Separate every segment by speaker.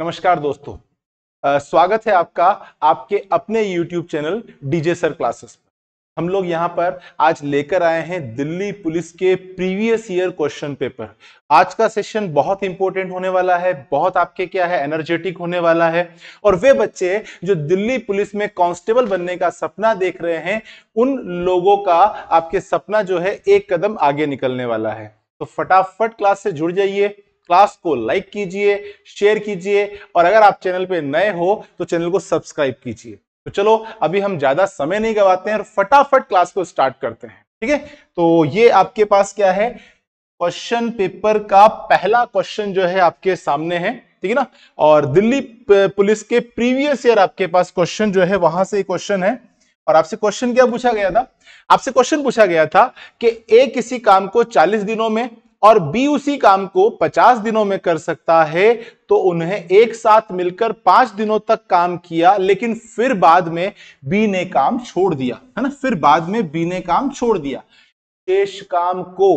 Speaker 1: नमस्कार दोस्तों स्वागत है आपका आपके अपने YouTube channel DJ sir classes पर हम लोग यहाँ पर आज लेकर आए हैं दिल्ली पुलिस के प्रीवियस ईयर क्वेश्चन पेपर आज का सेशन बहुत इंपॉर्टेंट होने वाला है बहुत आपके क्या है एनर्जेटिक होने वाला है और वे बच्चे जो दिल्ली पुलिस में कांस्टेबल बनने का सपना देख रहे हैं उन लोगों का आपके सपना जो है एक कदम आगे निकलने वाला है तो फटाफट क्लास से जुड़ जाइए क्लास को लाइक कीजिए शेयर कीजिए और अगर आप चैनल पे नए हो तो चैनल को सब्सक्राइब कीजिए तो चलो अभी हम ज्यादा समय नहीं गवाते हैं और फटाफट क्लास को स्टार्ट करते हैं ठीक है तो ये आपके पास क्या है क्वेश्चन पेपर का पहला क्वेश्चन जो है आपके सामने है ठीक है ना और दिल्ली पुलिस के प्रीवियस ईयर आपके पास क्वेश्चन जो है वहां से क्वेश्चन है और आपसे क्वेश्चन क्या पूछा गया था आपसे क्वेश्चन पूछा गया था कि एक किसी काम को 40 दिनों में और बी उसी काम को 50 दिनों में कर सकता है तो उन्हें एक साथ मिलकर पांच दिनों तक काम किया लेकिन फिर बाद में बी ने काम छोड़ दिया है ना फिर बाद में बी ने काम छोड़ दिया शेष काम को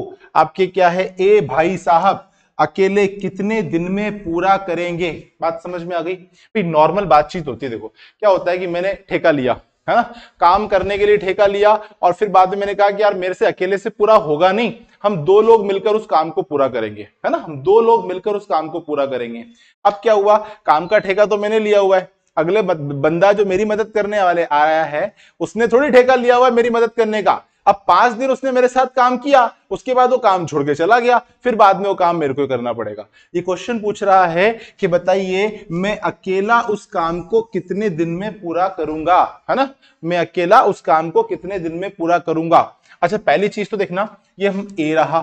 Speaker 1: आपके क्या है ए भाई साहब अकेले कितने दिन में पूरा करेंगे बात समझ में आ गई नॉर्मल बातचीत होती है देखो क्या होता है कि मैंने ठेका लिया है हाँ, ना काम करने के लिए ठेका लिया और फिर बाद में मैंने कहा कि यार मेरे से अकेले से पूरा होगा नहीं हम दो लोग मिलकर उस काम को पूरा करेंगे है ना हम दो लोग मिलकर उस काम को पूरा करेंगे अब क्या हुआ काम का ठेका तो मैंने लिया हुआ है अगले बंदा जो मेरी मदद करने वाले आया है उसने थोड़ी ठेका लिया हुआ है मेरी मदद करने का अब पांच दिन उसने मेरे साथ काम किया उसके बाद वो काम छोड़ के चला गया फिर बाद में वो काम मेरे को करना पड़ेगा ये क्वेश्चन पूछ रहा है कि बताइए मैं अकेला उस काम को कितने दिन में पूरा करूंगा है ना मैं अकेला उस काम को कितने दिन में पूरा करूंगा अच्छा पहली चीज तो देखना ये हम ए रहा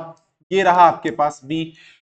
Speaker 1: ये रहा आपके पास बी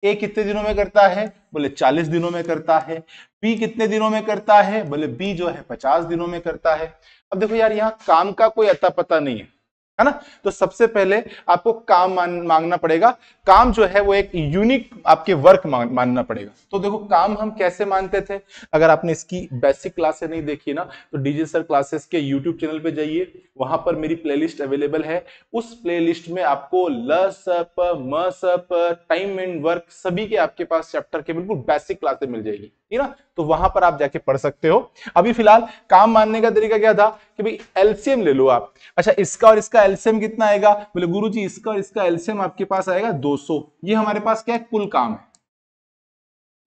Speaker 1: ए कितने दिनों में करता है बोले 40 दिनों में करता है बी कितने दिनों में करता है बोले बी जो है 50 दिनों में करता है अब देखो यार यहाँ काम का कोई अता पता नहीं है है ना तो सबसे पहले आपको काम मान, मांगना पड़ेगा काम जो है वो एक यूनिक आपके वर्क मानना पड़ेगा तो देखो काम हम कैसे मानते थे अगर आपने इसकी बेसिक क्लासे नहीं देखी ना तो डीजे सर क्लासेस के यूट्यूब चैनल पे जाइए वहां पर मेरी प्लेलिस्ट अवेलेबल है उस प्लेलिस्ट में आपको ल सप म सप टाइम एंड वर्क सभी के आपके पास चैप्टर के बिल्कुल बेसिक क्लासे मिल जाएगी ठीक ना तो वहां पर आप जाके पढ़ सकते हो अभी फिलहाल काम मानने का तरीका क्या था कि भाई एल्सियम ले लो आप अच्छा इसका और इसका एल्सियम कितना आएगा बोले गुरु जी इसका और इसका एल्सियम आपके पास आएगा 200 ये हमारे पास क्या है कुल काम है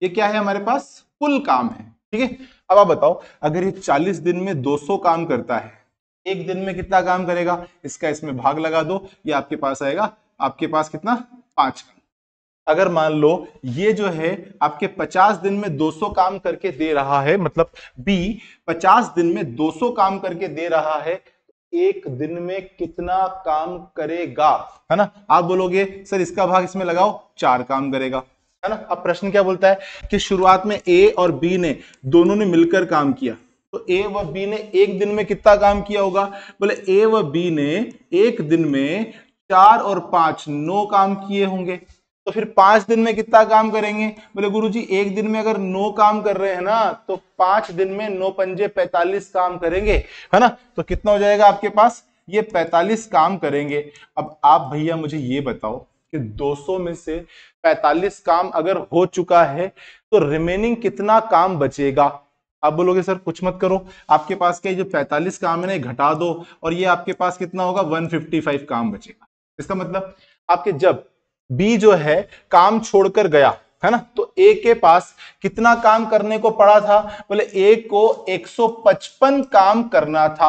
Speaker 1: ये क्या है हमारे पास कुल काम है ठीक है अब आप बताओ अगर ये चालीस दिन में सौ काम करता है एक दिन में कितना काम करेगा इसका इसमें भाग लगा दो ये आपके पास आएगा आपके पास कितना पांच काम अगर मान लो ये जो है आपके 50 दिन में 200 काम करके दे रहा है मतलब बी 50 दिन में 200 काम करके दे रहा है एक दिन में कितना काम करेगा है ना आप बोलोगे सर इसका भाग इसमें लगाओ चार काम करेगा है ना अब प्रश्न क्या बोलता है कि शुरुआत में ए और बी ने दोनों ने मिलकर काम किया तो ए व बी ने एक दिन में कितना काम किया होगा बोले ए व बी ने एक दिन में चार और पांच नौ काम किए होंगे तो फिर पांच दिन में कितना काम करेंगे बोले गुरु जी एक दिन में अगर नौ काम कर रहे हैं ना तो पांच दिन में नौ पंजे पैतालीस काम करेंगे है ना तो कितना हो जाएगा आपके पास ये पैतालीस काम करेंगे अब आप भैया मुझे ये बताओ कि 200 में से 45 काम अगर हो चुका है तो रिमेनिंग कितना काम बचेगा आप बोलोगे सर कुछ मत करो आपके पास क्या जो 45 काम है ना घटा दो और ये आपके पास कितना होगा 155 काम बचेगा इसका मतलब आपके जब बी जो है काम छोड़कर गया है ना तो ए के पास कितना काम करने को पड़ा था बोले ए को 155 काम करना था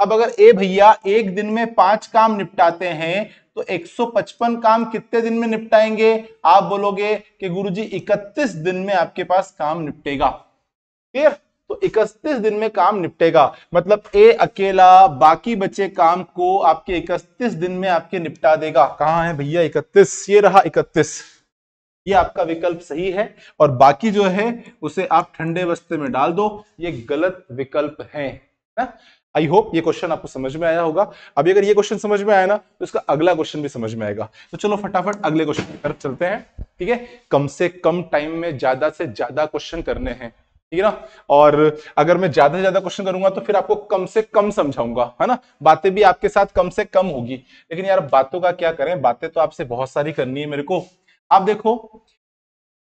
Speaker 1: अब अगर ए भैया एक दिन में पांच काम निपटाते हैं तो 155 काम कितने दिन में निपटाएंगे आप बोलोगे कि गुरुजी 31 दिन में आपके पास काम निपटेगा क्लियर तो 31 दिन में काम निपटेगा मतलब ए अकेला बाकी बचे काम को आपके 31 दिन में आपके निपटा देगा कहा है भैया 31 ये रहा 31 ये आपका विकल्प सही है और बाकी जो है उसे आप ठंडे वस्ते में डाल दो ये गलत विकल्प है आई होप ये क्वेश्चन आपको समझ में आया होगा अभी अगर ये क्वेश्चन समझ में आया ना तो इसका अगला क्वेश्चन भी समझ में आएगा तो चलो फटाफट अगले क्वेश्चन चलते हैं ठीक है कम से कम टाइम में ज्यादा से ज्यादा क्वेश्चन करने हैं ठीक है ना और अगर मैं ज्यादा से ज्यादा क्वेश्चन करूंगा तो फिर आपको कम से कम समझाऊंगा है ना बातें भी आपके साथ कम से कम होगी लेकिन यार बातों का क्या करें बातें तो आपसे बहुत सारी करनी है मेरे को आप देखो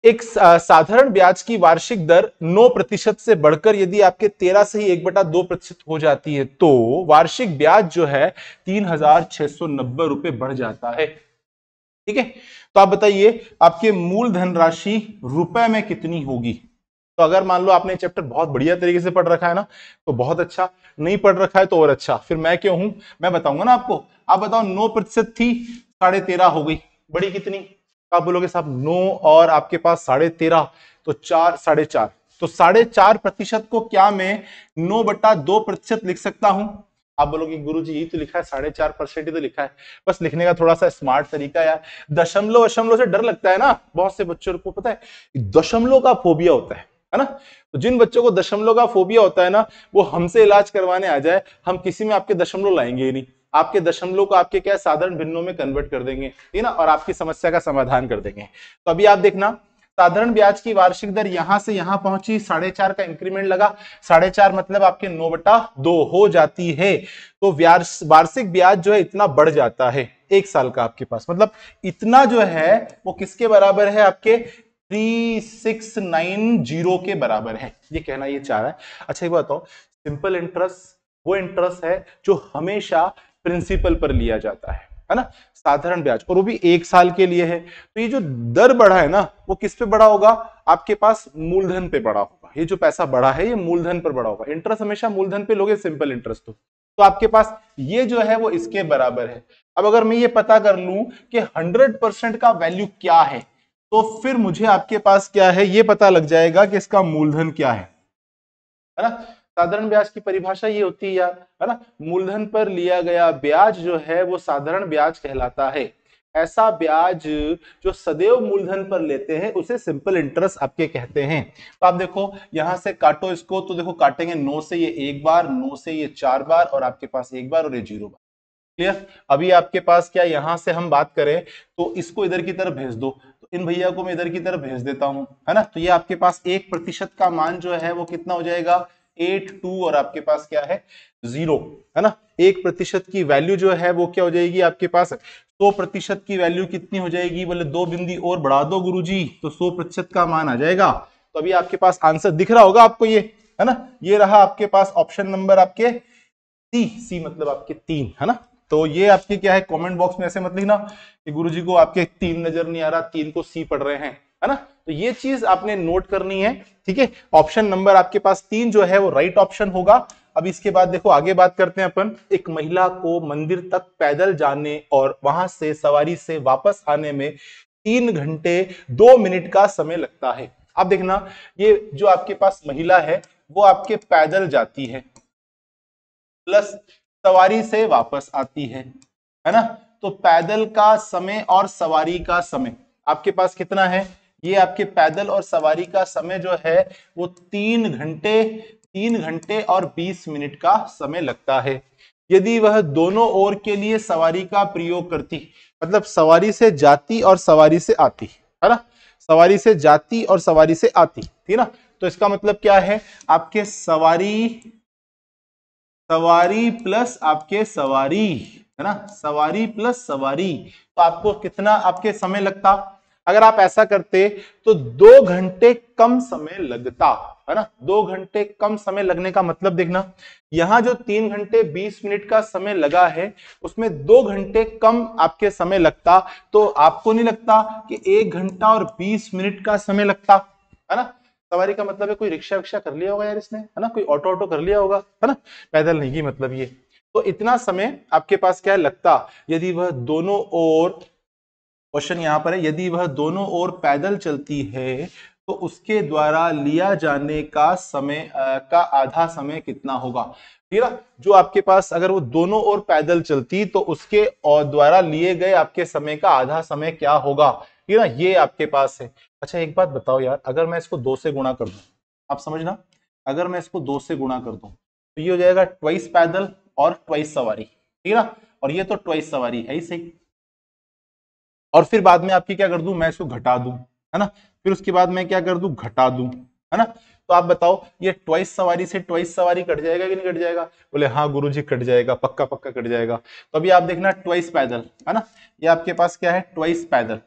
Speaker 1: एक साधारण ब्याज की वार्षिक दर 9 प्रतिशत से बढ़कर यदि आपके 13 से ही एक बटा दो प्रतिशत हो जाती है तो वार्षिक ब्याज जो है तीन हजार छह सौ नब्बे बढ़ जाता है ठीक है तो आप बताइए आपके मूल धनराशि रुपए में कितनी होगी तो अगर मान लो आपने चैप्टर बहुत बढ़िया तरीके से पढ़ रखा है ना तो बहुत अच्छा नहीं पढ़ रखा है तो और अच्छा फिर मैं क्यों हूं मैं बताऊंगा ना आपको आप बताओ नौ प्रतिशत थी साढ़े तेरह हो गई बड़ी कितनी तो आप बोलोगे साहब नौ और आपके पास साढ़े तेरह तो चार साढ़े चार तो साढ़े चार प्रतिशत को क्या मैं नौ बटा दो प्रतिशत लिख सकता हूं आप बोलोगे गुरु जी यही तो लिखा है साढ़े चार परसेंट ही तो लिखा है बस लिखने का थोड़ा सा स्मार्ट तरीका यार दशमलव अशमलव से डर लगता है ना बहुत से बच्चों को पता है दशमलव का फोबिया होता है है ना तो जिन बच्चों को दशमलव का फोबिया होता है ना वो हमसे इलाज करवाने आ जाए हम किसी में आपके दशमलव लाएंगे ही नहीं आपके दशमलव को आपके क्या साधारण भिन्नों में कन्वर्ट कर देंगे ठीक ना और आपकी समस्या का समाधान कर देंगे तो अभी आप देखना साधारण ब्याज की वार्षिक दर यहां से यहां पहुंची साढ़े चार का इंक्रीमेंट लगा साढ़े चार मतलब आपके नौ बटा दो हो जाती है तो वार्षिक ब्याज जो है इतना बढ़ जाता है एक साल का आपके पास मतलब इतना जो है वो किसके बराबर है आपके थ्री सिक्स नाइन जीरो के बराबर है ये कहना ये चाह रहा है अच्छा ये बताओ सिंपल इंटरेस्ट वो इंटरेस्ट है जो हमेशा प्रिंसिपल पर लिया जाता है है ना साधारण ब्याज और वो भी एक साल के लिए है तो ये जो दर बढ़ा है ना वो किस पे बढ़ा होगा आपके पास मूलधन पे बढ़ा होगा ये जो पैसा बढ़ा है ये मूलधन पर बढ़ा होगा इंटरेस्ट हमेशा मूलधन पे लोगे सिंपल इंटरेस्ट हो तो आपके पास ये जो है वो इसके बराबर है अब अगर मैं ये पता कर लू कि हंड्रेड परसेंट का वैल्यू क्या है तो फिर मुझे आपके पास क्या है ये पता लग जाएगा कि इसका मूलधन क्या है है ना साधारण ब्याज की परिभाषा ये होती है यार है ना मूलधन पर लिया गया ब्याज जो है वो साधारण ब्याज कहलाता है ऐसा ब्याज जो सदैव मूलधन पर लेते हैं उसे सिंपल इंटरेस्ट आपके कहते हैं तो आप देखो यहां से काटो इसको तो देखो काटेंगे नौ से ये एक बार नौ से ये चार बार और आपके पास एक बार और ये जीरो बार क्लियर अभी आपके पास क्या यहां से हम बात करें तो इसको इधर की तरफ भेज दो इन भैया को मैं इधर की तरफ भेज देता हूँ है ना तो ये आपके पास एक प्रतिशत का मान जो है वो कितना हो जाएगा एट टू और आपके पास क्या है जीरो है ना एक प्रतिशत की वैल्यू जो है वो क्या हो जाएगी आपके पास सौ प्रतिशत की वैल्यू कितनी हो जाएगी बोले दो बिंदी और बढ़ा दो गुरुजी तो सौ प्रतिशत का मान आ जाएगा तो अभी आपके पास आंसर दिख रहा होगा आपको ये है ना ये रहा आपके पास ऑप्शन नंबर आपके सी सी मतलब आपके तीन है ना तो ये आपकी क्या है कमेंट बॉक्स में ऐसे मत लिखना कि गुरुजी को आपके तीन नजर नहीं आ रहा तीन को सी पढ़ रहे हैं है ना तो ये चीज आपने नोट करनी है ठीक है ऑप्शन नंबर आपके पास तीन जो है वो राइट ऑप्शन होगा अब इसके बाद देखो आगे बात करते हैं अपन एक महिला को मंदिर तक पैदल जाने और वहां से सवारी से वापस आने में तीन घंटे दो मिनट का समय लगता है आप देखना ये जो आपके पास महिला है वो आपके पैदल जाती है प्लस सवारी से वापस आती है है ना तो पैदल का समय और सवारी का समय आपके पास कितना है ये आपके पैदल और सवारी का समय जो है वो तीन घंटे तीन घंटे और बीस मिनट का समय लगता है यदि वह दोनों ओर के लिए सवारी का प्रयोग करती मतलब सवारी से जाती और सवारी से आती है ना सवारी से जाती और सवारी से आती ठीक ना तो इसका मतलब क्या है आपके सवारी सवारी प्लस आपके सवारी है ना सवारी प्लस सवारी तो आपको कितना आपके समय लगता अगर आप ऐसा करते तो दो घंटे कम समय लगता है ना दो घंटे कम समय लगने का मतलब देखना यहां जो तीन घंटे बीस मिनट का समय लगा है उसमें दो घंटे कम आपके समय लगता तो आपको नहीं लगता कि एक घंटा और बीस मिनट का समय लगता है ना सवारी का मतलब है कोई रिक्शा विक्शा कर लिया होगा यार इसने है ना कोई ऑटो ऑटो कर लिया होगा है ना पैदल नहीं की मतलब ये तो इतना समय आपके पास क्या लगता यदि वह दोनों ओर क्वेश्चन यहाँ पर है यदि वह दोनों ओर पैदल चलती है तो उसके द्वारा लिया जाने का समय आ, का आधा समय कितना होगा ठीक है जो आपके पास अगर वो दोनों ओर पैदल चलती तो उसके और द्वारा लिए गए आपके समय का आधा समय क्या होगा ठीक है ना ये आपके पास है अच्छा एक बात बताओ यार अगर मैं इसको दो से गुणा कर दू आप समझना अगर मैं इसको दो से गुणा कर दू तो ये हो जाएगा ट्वाइस पैदल और ट्वाइस सवारी ठीक है ना और ये तो ट्वाइस सवारी है ही सही और फिर बाद में आपकी क्या कर दू मैं इसको घटा दू है ना फिर उसके बाद मैं क्या कर दू घटा दू है ना तो आप बताओ ये ट्वाइस सवारी से ट्वाइस सवारी कट जाएगा कि नहीं कट जाएगा बोले हाँ गुरु जी कट जाएगा पक्का पक्का कट जाएगा तो अभी आप देखना ट्वाइस पैदल है ना ये आपके पास क्या है ट्वाइस पैदल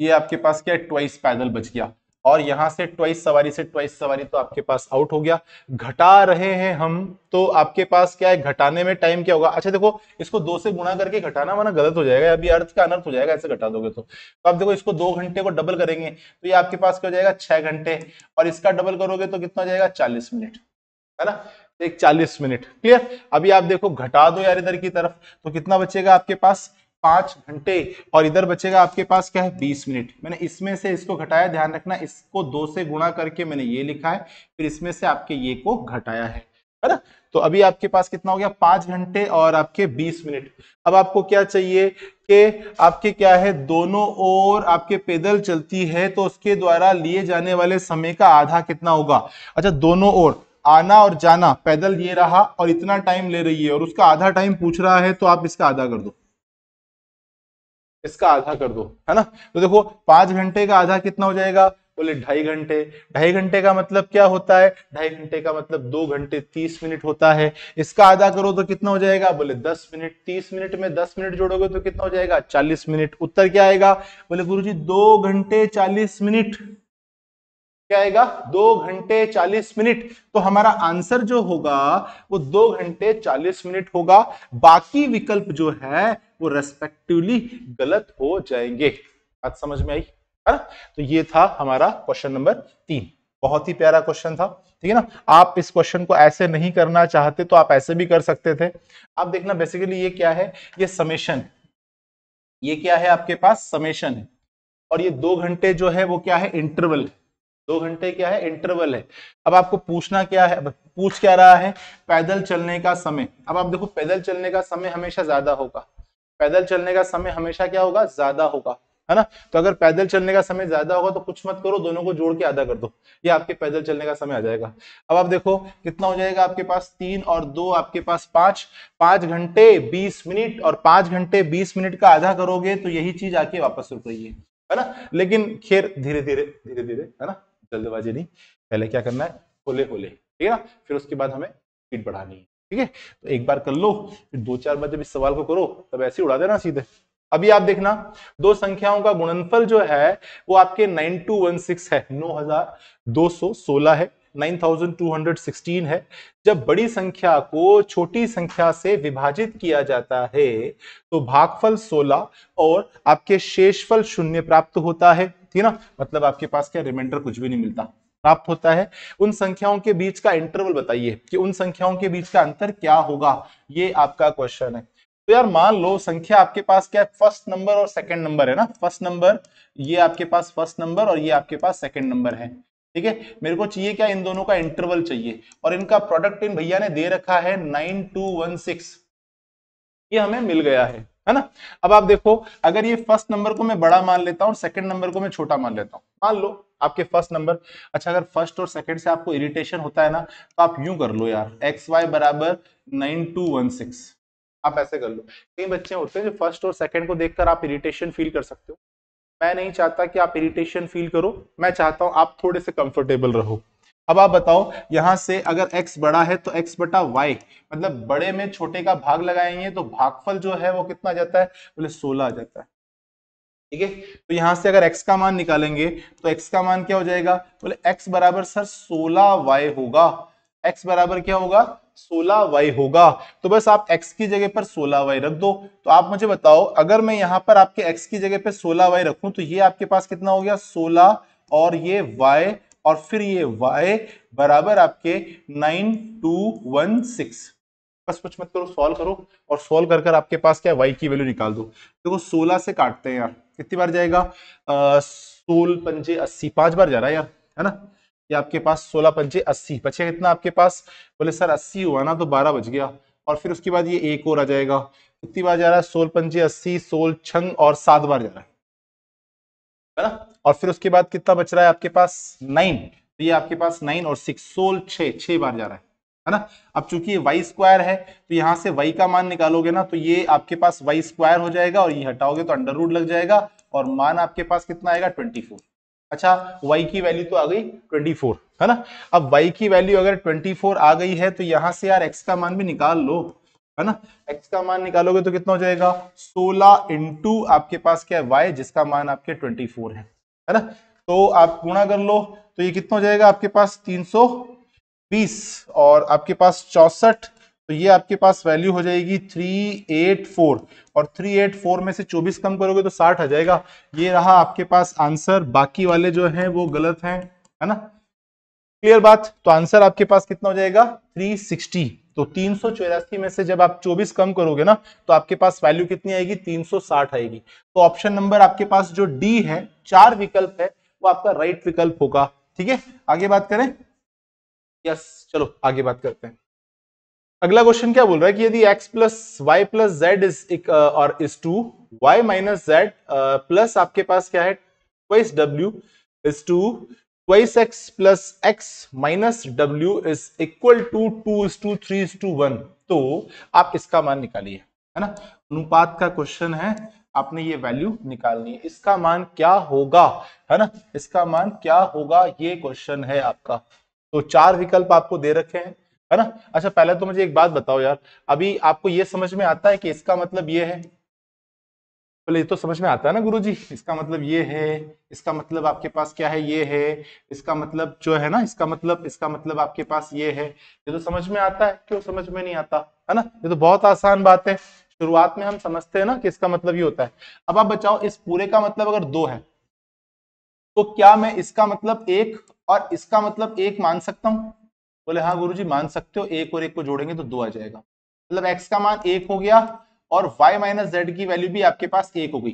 Speaker 1: ये आपके पास क्या ट्वाइस पैदल बच गया और यहां से ट्वाइस सवारी से ट्वाइस सवारी तो आपके पास आउट हो गया घटा रहे हैं हम तो आपके पास क्या है घटाने में टाइम क्या होगा अच्छा देखो इसको दो से गुणा करके घटाना वाना गलत हो जाएगा अभी अर्थ का अनर्थ हो जाएगा ऐसे घटा दोगे तो तो आप देखो इसको दो घंटे को डबल करेंगे तो ये आपके पास क्या हो जाएगा छह घंटे और इसका डबल करोगे तो कितना जाएगा चालीस मिनट है ना एक चालीस मिनट क्लियर अभी आप देखो घटा दो यार इधर की तरफ तो कितना बचेगा आपके पास पांच घंटे और इधर बचेगा आपके पास क्या है बीस मिनट मैंने इसमें से इसको घटाया ध्यान रखना इसको दो से गुणा करके मैंने ये लिखा है फिर इसमें से आपके ये को घटाया है है ना तो अभी आपके पास कितना हो गया पांच घंटे और आपके बीस मिनट अब आपको क्या चाहिए कि आपके क्या है दोनों ओर आपके पैदल चलती है तो उसके द्वारा लिए जाने वाले समय का आधा कितना होगा अच्छा दोनों ओर आना और जाना पैदल ये रहा और इतना टाइम ले रही है और उसका आधा टाइम पूछ रहा है तो आप इसका आधा कर दो इसका आधा कर दो है ना तो देखो पांच घंटे का आधा कितना हो जाएगा बोले ढाई घंटे ढाई घंटे का मतलब क्या होता है ढाई घंटे का मतलब दो घंटे तीस मिनट होता है इसका आधा करो तो कितना हो जाएगा बोले दस मिनट तीस मिनट में दस मिनट जोड़ोगे तो कितना हो जाएगा चालीस मिनट उत्तर क्या आएगा बोले गुरु जी दो घंटे चालीस मिनट क्या आएगा दो घंटे चालीस मिनट तो हमारा आंसर जो होगा वो दो घंटे चालीस मिनट होगा बाकी विकल्प जो है वो रेस्पेक्टिवली गलत हो जाएंगे बात समझ में आई है ना तो ये था हमारा क्वेश्चन नंबर तीन बहुत ही प्यारा क्वेश्चन था ठीक है ना आप इस क्वेश्चन को ऐसे नहीं करना चाहते तो आप ऐसे भी कर सकते थे आप देखना बेसिकली ये क्या है ये समेशन ये क्या है आपके पास समेशन है और ये दो घंटे जो है वो क्या है इंटरवल दो घंटे क्या है इंटरवल है अब आपको पूछना क्या है पूछ क्या रहा है पैदल चलने का समय अब आप देखो पैदल चलने का समय हमेशा ज्यादा होगा पैदल चलने का समय हमेशा क्या होगा ज्यादा होगा है ना तो अगर पैदल चलने का समय ज्यादा होगा तो कुछ मत करो दोनों को जोड़ के आधा कर दो ये आपके पैदल चलने का समय आ जाएगा अब आप देखो कितना हो जाएगा आपके पास तीन और दो आपके पास पांच पांच घंटे बीस मिनट और पांच घंटे बीस मिनट का आधा करोगे तो यही चीज आके वापस रुक रही है है ना लेकिन खेर धीरे धीरे धीरे धीरे है ना जल्दबाजी नहीं पहले क्या करना है होले होले ठीक है ना फिर उसके बाद हमें स्पीड बढ़ानी है ठीक है तो एक बार कर लो फिर दो चार बार जब इस सवाल को करो तब ऐसे उड़ा देना सीधे अभी आप देखना दो संख्याओं का गुणनफल जो है वो आपके 9216 है 9216 है 9216 है जब बड़ी संख्या को छोटी संख्या से विभाजित किया जाता है तो भागफल 16 और आपके शेषफल शून्य प्राप्त होता है ठीक ना मतलब आपके पास क्या रिमाइंडर कुछ भी नहीं मिलता प्राप्त होता है उन संख्याओं के बीच का इंटरवल बताइए कि उन संख्याओं के बीच का अंतर क्या होगा ये आपका क्वेश्चन है तो यार मान लो संख्या आपके पास क्या है फर्स्ट नंबर और सेकंड नंबर है ना फर्स्ट नंबर ये आपके पास फर्स्ट नंबर और ये आपके पास सेकंड नंबर है ठीक है मेरे को चाहिए क्या इन दोनों का इंटरवल चाहिए और इनका प्रोडक्ट इन भैया ने दे रखा है नाइन टू वन सिक्स ये हमें मिल गया है है ना अब आप देखो अगर ये फर्स्ट नंबर को मैं बड़ा मान लेता हूँ और सेकंड नंबर को मैं छोटा मान लेता हूं मान लो आपके फर्स्ट नंबर अच्छा अगर फर्स्ट और सेकंड से आपको इरिटेशन होता है ना तो आप यूं कर लो यार एक्स वाई बराबर नाइन टू वन सिक्स आप ऐसे कर लो कई बच्चे होते हैं जो फर्स्ट और सेकंड को देखकर आप इरिटेशन फील कर सकते हो मैं नहीं चाहता कि आप इरिटेशन फील करो मैं चाहता हूं आप थोड़े से कंफर्टेबल रहो अब आप बताओ यहां से अगर x बड़ा है तो x बटा वाई मतलब बड़े में छोटे का भाग लगाएंगे तो भागफल जो है वो कितना जाता है बोले 16 आ जाता है ठीक है तो यहां से अगर x का मान निकालेंगे तो x का मान क्या हो जाएगा बोले तो x बराबर सर 16y होगा x बराबर क्या होगा 16y होगा तो बस आप x की जगह पर 16y रख दो तो आप मुझे बताओ अगर मैं यहाँ पर आपके x की जगह सोलह 16y रखूं तो ये आपके पास कितना हो गया 16 और ये y और फिर ये y बराबर आपके 9216 बस कुछ मत करो सॉल्व करो और सॉल्व कर कर आपके पास क्या वाई की वैल्यू निकाल दो देखो तो सोलह से काटते हैं यार कितनी बार जाएगा सोल पंजे अस्सी पांच बार जा रहा है यार है ना ये आपके पास सोलह पंजे अस्सी बचे कितना आपके पास बोले सर अस्सी हुआ ना तो बारह बज गया और फिर उसके बाद ये एक और आ जाएगा कितनी बार जा रहा है सोल पंजे अस्सी सोल छंग और सात बार जा रहा है है ना और फिर उसके बाद कितना बच रहा है आपके पास नाइन तो ये आपके पास नाइन और सिक्स सोल छ छः बार जा रहा है है ना अब चूंकि वाई स्क्वायर है तो यहां से वाई का मान निकालोगे ना तो ये आपके पास वाई स्क्वायर हो जाएगा और ये हटाओगे तो अंडर रूट लग जाएगा और मान आपके पास कितना आएगा ट्वेंटी फोर अच्छा वाई की वैल्यू तो आ गई 24 है ना अब वाई की वैल्यू अगर 24 आ गई है तो यहाँ से यार एक्स का मान भी निकाल लो है ना एक्स का मान निकालोगे तो कितना हो जाएगा 16 इंटू आपके पास क्या है वाई जिसका मान आपके 24 है है ना तो आप गुणा कर लो तो ये कितना हो जाएगा आपके पास तीन सौ बीस और आपके पास चौसठ तो ये आपके पास वैल्यू हो जाएगी थ्री एट फोर और थ्री एट फोर में से चौबीस कम करोगे तो साठ आ जाएगा ये रहा आपके पास आंसर बाकी वाले जो हैं वो गलत हैं है ना क्लियर बात तो आंसर आपके पास कितना हो जाएगा थ्री सिक्सटी तो तीन में से जब आप 24 कम करोगे ना तो आपके पास वैल्यू कितनी आएगी 360 आएगी तो ऑप्शन नंबर आपके पास जो डी है चार विकल्प है वो आपका राइट विकल्प होगा ठीक है आगे बात करें यस चलो आगे बात करते हैं अगला क्वेश्चन क्या बोल रहा है कि यदि x plus Y plus Z is और is to y minus Z plus आपके पास क्या है twice w is to twice x plus X minus W is equal to two is to three is to one तो आप इसका मान निकालिए है ना अनुपात का क्वेश्चन है आपने ये वैल्यू निकालनी है इसका मान क्या होगा है ना इसका मान क्या होगा ये क्वेश्चन है आपका तो चार विकल्प आपको दे रखे हैं है ना अच्छा पहले तो मुझे एक बात बताओ यार अभी आपको ये समझ में आता है कि इसका मतलब ये है बोले तो समझ में आता है ना गुरुजी इसका मतलब ये है इसका मतलब आपके पास क्या है ये है इसका मतलब जो है ना इसका मतलब इसका मतलब आपके पास ये है ये तो समझ में आता है क्यों समझ में नहीं आता है ना ये तो बहुत आसान बात है शुरुआत में हम समझते हैं ना कि इसका मतलब ये होता है अब आप बचाओ इस पूरे का मतलब अगर दो है तो क्या मैं इसका मतलब एक और इसका मतलब एक मान सकता हूं बोले हाँ गुरु जी मान सकते हो एक और एक को जोड़ेंगे तो दो आ जाएगा मतलब एक्स का मान एक हो गया और वाई माइनस जेड की वैल्यू भी आपके पास एक हो गई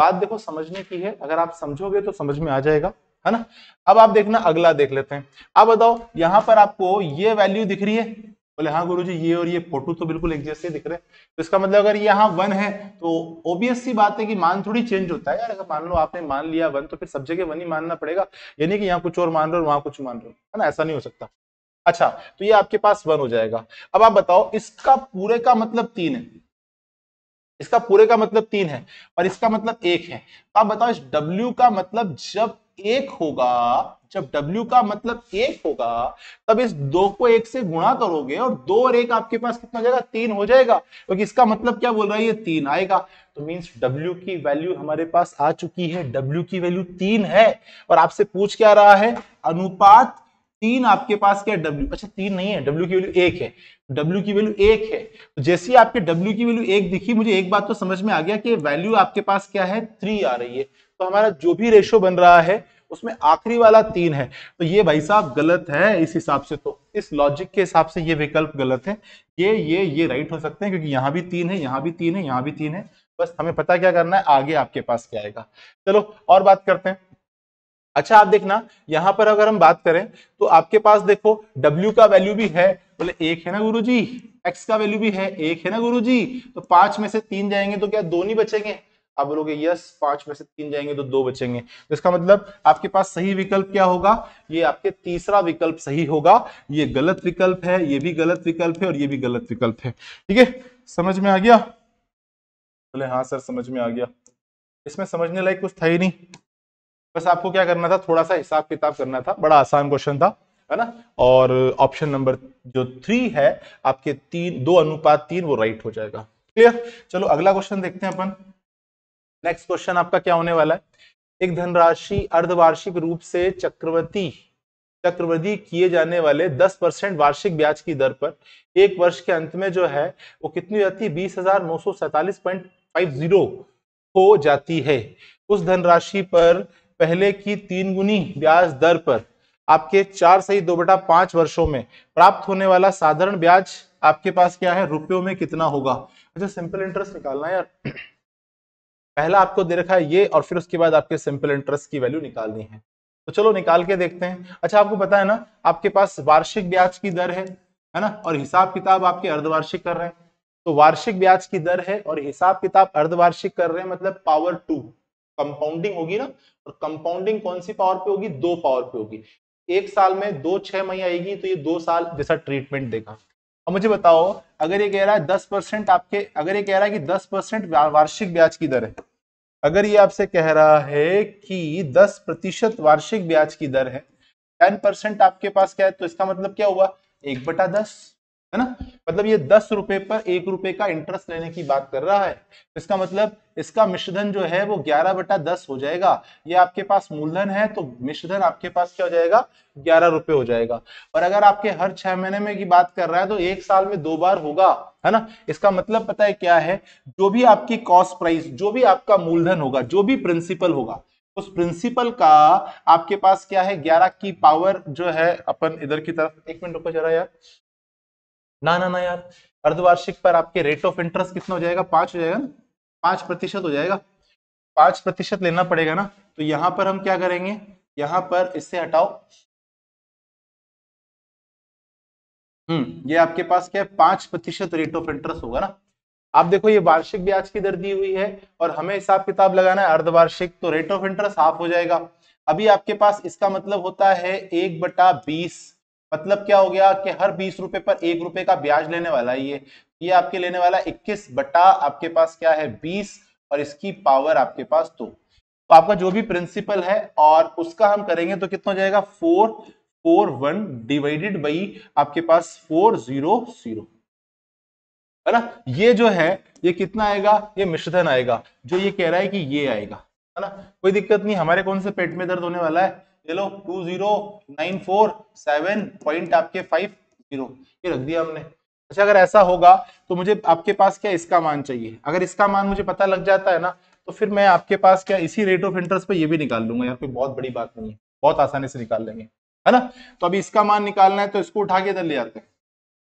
Speaker 1: बात देखो समझने की है अगर आप समझोगे तो समझ में आ जाएगा है ना अब आप देखना अगला देख लेते हैं अब बताओ यहां पर आपको ये वैल्यू दिख रही है बोले हाँ गुरु जी ये और ये फोटो तो बिल्कुल एक जैसे दिख रहे हैं तो इसका मतलब अगर यहाँ वन है तो ओबियस सी बात है कि मान थोड़ी चेंज होता है यार अगर मान लो आपने मान लिया वन तो फिर सब जगह वन ही मानना पड़ेगा यानी कि यहाँ कुछ और मान रहे हो वहां कुछ मान रहे हो है ना ऐसा नहीं हो सकता अच्छा तो ये आपके पास वन हो जाएगा अब आप बताओ इसका पूरे का मतलब तीन है इसका पूरे का मतलब तीन है और इसका मतलब एक है आप बताओ इस डब्ल्यू का मतलब जब एक होगा जब W का मतलब एक होगा तब इस दो को एक से गुणा करोगे और दो और एक आपके पास कितना हो जाएगा तीन हो जाएगा क्योंकि तो इसका मतलब क्या बोल रहा है ये तीन आएगा तो मीन्स W की वैल्यू हमारे पास आ चुकी है W की वैल्यू तीन है और आपसे पूछ क्या रहा है अनुपात तीन आपके पास क्या डब्ल्यू अच्छा तीन नहीं है डब्ल्यू की वैल्यू एक है डब्ल्यू की वैल्यू एक है तो जैसे ही आपके डब्ल्यू की वैल्यू एक दिखी मुझे एक बात तो समझ में आ गया कि वैल्यू आपके पास क्या है थ्री आ रही है तो हमारा जो भी रेशो बन रहा है उसमें आखिरी वाला तीन है तो ये भाई साहब गलत है इस हिसाब से तो इस लॉजिक के हिसाब से ये विकल्प गलत है ये ये ये राइट हो सकते हैं क्योंकि यहाँ भी तीन है यहाँ भी तीन है यहाँ भी तीन है बस हमें पता क्या करना है आगे आपके पास क्या आएगा चलो और बात करते हैं अच्छा आप देखना यहाँ पर अगर हम बात करें तो आपके पास देखो W का वैल्यू भी है बोले एक है ना गुरुजी X का वैल्यू भी है एक है ना गुरुजी तो पांच में से तीन जाएंगे तो क्या दो नहीं बचेंगे आप बोलोगे यस पांच में से तीन जाएंगे तो दो बचेंगे तो इसका मतलब आपके पास सही विकल्प क्या होगा ये आपके तीसरा विकल्प सही होगा ये गलत विकल्प है ये भी गलत विकल्प है और ये भी गलत विकल्प है ठीक है समझ में आ गया बोले हाँ सर समझ में आ गया इसमें समझने लायक कुछ था ही नहीं बस आपको क्या करना था थोड़ा सा हिसाब किताब करना था बड़ा आसान क्वेश्चन था है ना और ऑप्शन नंबर जो थ्री है आपके तीन दो अनुपात तीन वो राइट हो जाएगा क्लियर चलो अगला क्वेश्चन देखते हैं अपन नेक्स्ट क्वेश्चन आपका क्या होने वाला है एक धनराशि अर्धवार्षिक रूप से चक्रवर्ती चक्रवृद्धि किए जाने वाले 10 परसेंट वार्षिक ब्याज की दर पर एक वर्ष के अंत में जो है वो कितनी हो जाती है बीस हजार नौ सौ सैतालीस पॉइंट फाइव जीरो हो जाती है उस धनराशि पर पहले की तीन गुनी ब्याज दर पर आपके चार सही दो बटा पांच वर्षों में प्राप्त होने वाला साधारण ब्याज आपके पास क्या है रुपयों में कितना होगा अच्छा सिंपल इंटरेस्ट निकालना यार पहला आपको दे रखा है ये और फिर उसके बाद आपके सिंपल इंटरेस्ट की वैल्यू निकालनी है तो चलो निकाल के देखते हैं अच्छा आपको पता है ना आपके पास वार्षिक ब्याज की दर है है ना और हिसाब किताब आपके अर्धवार्षिक कर रहे हैं तो वार्षिक ब्याज की दर है और हिसाब किताब अर्धवार्षिक कर रहे हैं मतलब पावर टू कंपाउंडिंग होगी ना और कंपाउंडिंग कौन सी पावर पे होगी दो पावर पे होगी एक साल में दो छह मई आएगी तो ये दो साल जैसा ट्रीटमेंट देगा अब मुझे बताओ अगर ये कह रहा है दस परसेंट आपके अगर ये कह रहा है कि दस परसेंट वार्षिक ब्याज की दर है अगर ये आपसे कह रहा है कि दस प्रतिशत वार्षिक ब्याज की दर है टेन परसेंट आपके पास क्या है तो इसका मतलब क्या हुआ एक बटा दस है ना मतलब ये दस रुपए पर एक रुपए का इंटरेस्ट लेने की बात कर रहा है तो इसका मतलब इसका मिश्रधन जो है वो ग्यारह बटा दस हो जाएगा ये आपके पास मूलधन है तो मिश्रधन आपके पास क्या हो जाएगा ग्यारह रुपए हो जाएगा और अगर आपके हर छह महीने में की बात कर रहा है तो एक साल में दो बार होगा है ना इसका मतलब पता है क्या है जो भी आपकी कॉस्ट प्राइस जो भी आपका मूलधन होगा जो भी प्रिंसिपल होगा उस प्रिंसिपल का आपके पास क्या है ग्यारह की पावर जो है अपन इधर की तरफ एक मिनट रुको जरा यार ना ना ना यार अर्धवार्षिक पर आपके रेट ऑफ इंटरेस्ट कितना हो जाएगा पांच हो जाएगा ना पांच प्रतिशत हो जाएगा पांच प्रतिशत लेना पड़ेगा ना तो यहां पर हम क्या करेंगे यहां पर इससे हटाओ हम्म ये आपके पास क्या है पांच प्रतिशत रेट ऑफ इंटरेस्ट होगा ना आप देखो ये वार्षिक ब्याज की दर दी हुई है और हमें हिसाब किताब लगाना है अर्धवार्षिक तो रेट ऑफ इंटरेस्ट हाफ हो जाएगा अभी आपके पास इसका मतलब होता है एक बटा बीस मतलब क्या हो गया कि हर बीस रुपए पर एक रुपए का ब्याज लेने वाला है ये ये आपके लेने वाला इक्कीस बटा आपके पास क्या है बीस और इसकी पावर आपके पास दो तो आपका जो भी प्रिंसिपल है और उसका हम करेंगे तो कितना हो जाएगा four four one divided by आपके पास फोर जीरो जीरो है ना ये जो है ये कितना आएगा ये मिश्रधन आएगा जो ये कह रहा है कि ये आएगा है ना कोई दिक्कत नहीं हमारे कौन से पेट में दर्द होने वाला है ले लो two zero nine four seven point आपके फाइव जीरो ये रख दिया हमने अच्छा अगर ऐसा होगा तो मुझे आपके पास क्या इसका मान चाहिए अगर इसका मान मुझे पता लग जाता है ना तो फिर मैं आपके पास क्या इसी रेट ऑफ इंटरेस्ट पर ये भी निकाल लूंगा यार कोई बहुत बड़ी बात नहीं है बहुत आसानी से निकाल लेंगे है ना तो अभी इसका मान निकालना है तो इसको उठा के इधर ले आते हैं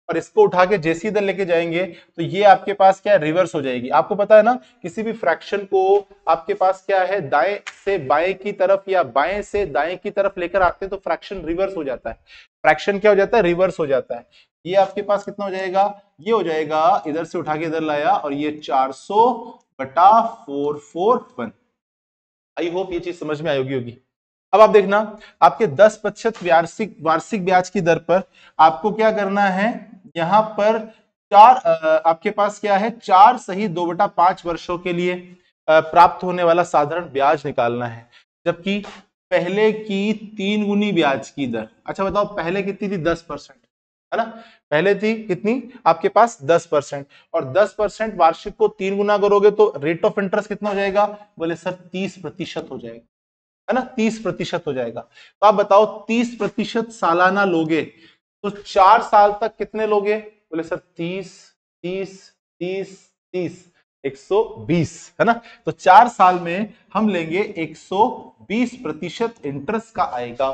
Speaker 1: और इसको उठा के जैसे इधर लेके जाएंगे तो ये आपके पास क्या है रिवर्स हो जाएगी आपको पता है ना किसी भी फ्रैक्शन को आपके पास क्या है दाएं से बाएं की तरफ या बाएं से दाएं की तरफ लेकर आते हैं तो फ्रैक्शन रिवर्स हो जाता है फ्रैक्शन क्या हो जाता है रिवर्स हो जाता है ये आपके पास कितना हो जाएगा ये हो जाएगा इधर से उठा के इधर लाया और ये 400 बटा 441 आई होप ये चीज समझ में आई होगी होगी अब आप देखना आपके 10 प्रतिशत वार्षिक वार्षिक ब्याज की दर पर आपको क्या करना है यहाँ पर चार आपके पास क्या है चार सही दो बटा पांच वर्षों के लिए प्राप्त होने वाला साधारण ब्याज निकालना है जबकि पहले की तीन गुनी ब्याज की दर अच्छा बताओ पहले कितनी थी दस परसेंट है ना पहले थी कितनी आपके पास दस परसेंट और दस परसेंट वार्षिक को तीन गुना करोगे तो रेट ऑफ इंटरेस्ट कितना हो जाएगा बोले सर तीस प्रतिशत हो जाएगा है ना तीस प्रतिशत हो जाएगा तो आप बताओ तीस प्रतिशत सालाना लोगे तो चार साल तक कितने लोगे बोले सर तीस तीस तीस तीस एक सौ बीस है ना तो चार साल में हम लेंगे एक सौ बीस प्रतिशत इंटरेस्ट का आएगा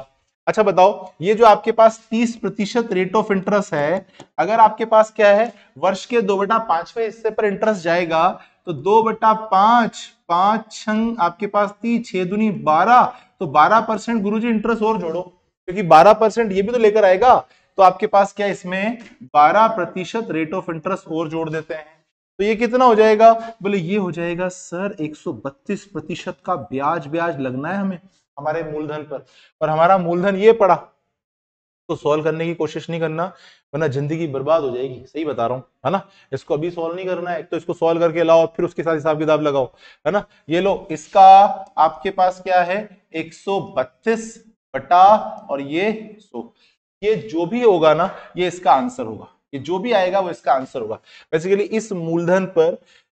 Speaker 1: अच्छा बताओ ये जो आपके पास 30 प्रतिशत रेट ऑफ इंटरेस्ट है अगर आपके पास क्या है वर्ष के दो बटा पांचवें हिस्से पर इंटरेस्ट जाएगा तो दो बटा पांच पांच छंग आपके पास तीस छह दुनी बारह तो बारह परसेंट गुरु इंटरेस्ट और जोड़ो क्योंकि बारह परसेंट ये भी तो लेकर आएगा तो आपके पास क्या इसमें बारह प्रतिशत रेट ऑफ इंटरेस्ट और जोड़ देते हैं तो ये कितना हो जाएगा बोले ये हो जाएगा सर 132 प्रतिशत का ब्याज ब्याज लगना है हमें हमारे मूलधन पर और हमारा मूलधन ये पड़ा तो सॉल्व करने की कोशिश नहीं करना वरना जिंदगी बर्बाद हो जाएगी सही बता रहा हूँ है ना इसको अभी सॉल्व नहीं करना है तो इसको सॉल्व करके लाओ फिर उसके साथ हिसाब किताब लगाओ है ना ये लो इसका आपके पास क्या है बत्तीस बटा और ये सौ ये जो भी होगा ना ये इसका आंसर होगा ये जो भी आएगा वो इसका आंसर होगा बेसिकली इस मूलधन पर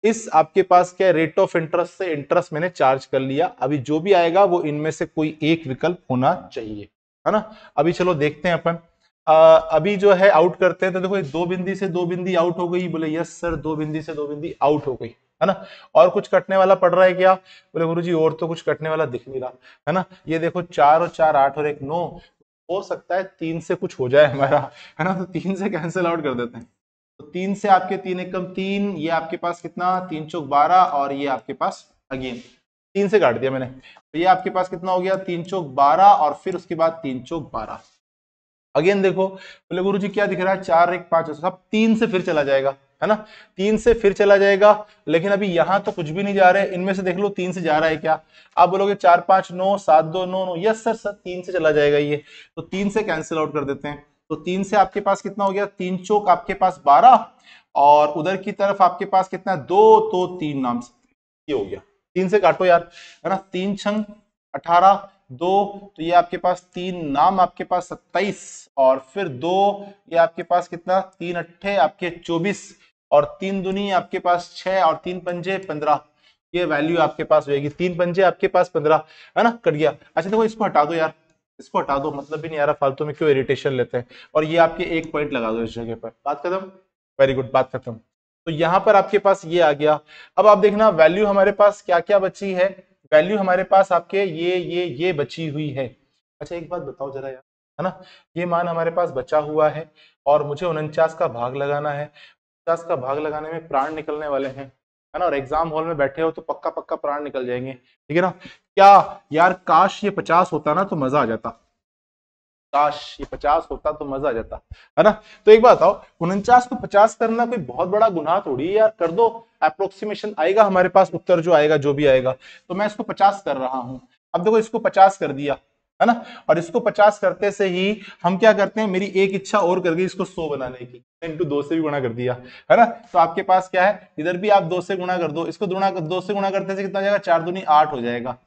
Speaker 1: इस आपके पास क्या रेट ऑफ इंटरेस्ट से इंटरेस्ट मैंने चार्ज कर लिया अभी जो भी आएगा वो इनमें से कोई एक विकल्प होना चाहिए है ना अभी चलो देखते हैं अपन अभी जो है आउट करते हैं तो देखो दो बिंदी से दो बिंदी आउट हो गई बोले यस सर दो बिंदी से दो बिंदी आउट हो गई है ना और कुछ कटने वाला पड़ रहा है क्या बोले गुरु जी और तो कुछ कटने वाला दिख नहीं रहा है ना ये देखो चार और चार आठ और एक नौ हो सकता है तीन से कुछ हो जाए हमारा है ना तो तीन से कैंसिल आउट कर देते हैं तो तीन से आपके तीन एक कम तीन ये आपके पास कितना तीन चौक बारह और ये आपके पास अगेन तीन से काट दिया मैंने तो ये आपके पास कितना हो गया तीन चौक बारह और फिर उसके बाद तीन चौक बारह अगेन देखो बोले गुरु जी क्या दिख रहा है चार एक पांच सब तीन से फिर चला जाएगा है ना तीन से फिर चला जाएगा लेकिन अभी यहां तो कुछ भी नहीं जा रहे इनमें से देख लो तीन से जा रहा है क्या आप बोलोगे चार पांच नौ सात दो नौ नौ यस सर सर तीन से चला जाएगा ये तो तीन से कैंसिल आउट कर देते हैं तो तीन से आपके पास कितना हो गया तीन चौक आपके पास बारह और उधर की तरफ आपके पास कितना दो तो तीन नाम ये हो गया तीन से काटो यार है ना तीन छंग अठारह दो तो ये आपके पास तीन नाम आपके पास सत्ताईस और फिर दो ये आपके पास कितना तीन अट्ठे आपके चौबीस और तीन दुनी आपके पास छह और तीन पंजे पंद्रह ये वैल्यू आपके पास होगी तीन पंजे आपके पास पंद्रह है ना कट गया अच्छा देखो इसको हटा दो यार इसको हटा दो मतलब भी नहीं आ रहा फालतू में क्यों इरिटेशन लेते हैं और ये आपके एक पॉइंट लगा दो इस जगह पर बात खत्म वेरी गुड बात खत्म तो यहाँ पर आपके पास ये आ गया अब आप देखना वैल्यू हमारे पास क्या क्या बची है वैल्यू हमारे पास आपके ये ये ये बची हुई है अच्छा एक बात बताओ जरा यार है ना ये मान हमारे पास बचा हुआ है और मुझे उनचास का भाग लगाना है पचास का भाग लगाने में प्राण निकलने वाले हैं है ना और एग्जाम हॉल में बैठे हो तो पक्का पक्का प्राण निकल जाएंगे ठीक है ना क्या यार काश ये पचास होता ना तो मजा आ जाता काश ये पचास होता तो मजा आ जाता है ना तो एक बात आओ उनचास को पचास करना कोई बहुत बड़ा गुनाह थोड़ी है यार कर दो अप्रोक्सीमेशन आएगा हमारे पास उत्तर जो आएगा जो भी आएगा तो मैं इसको पचास कर रहा हूँ अब देखो इसको पचास कर दिया है ना और इसको 50 करते से ही हम क्या करते हैं मेरी एक इच्छा और कर गई इसको 100 बनाने की इंटू दो से भी गुणा कर दिया है ना तो आपके पास क्या है इधर भी आप दो से गुणा कर दो इसको दो से गुणा करते से कितना जाएगा चार दुनी आठ हो जाएगा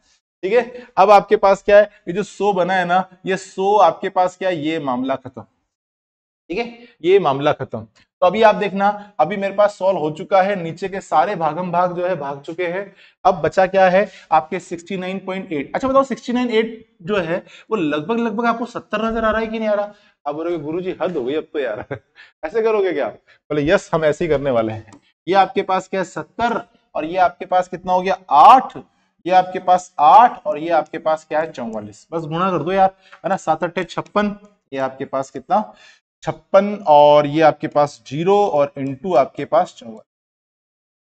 Speaker 1: ठीक है अब आपके पास क्या है ये जो सो बना है ना ये सो आपके पास क्या है ये मामला खत्म ठीक है ये मामला खत्म तो अभी आप देखना अभी मेरे पास सॉल्व हो चुका है नीचे के सारे भागम भाग जो है भाग चुके हैं अब बचा क्या है आपके 69.8 अच्छा बताओ 69.8 जो है वो लगभग लगभग आपको 70 नजर आ रहा है कि नहीं आ रहा आप बोलोगे गुरु जी हद हो गई अब तो यार ऐसे करोगे क्या बोले यस हम ऐसे ही करने वाले हैं ये आपके पास क्या है सत्तर और ये आपके पास कितना हो गया आठ ये आपके पास आठ और ये आपके पास क्या है चौवालीस बस गुणा कर दो यार है ना सात अट्ठे छप्पन ये आपके पास कितना छप्पन और ये आपके पास जीरो और इंटू आपके पास चौवन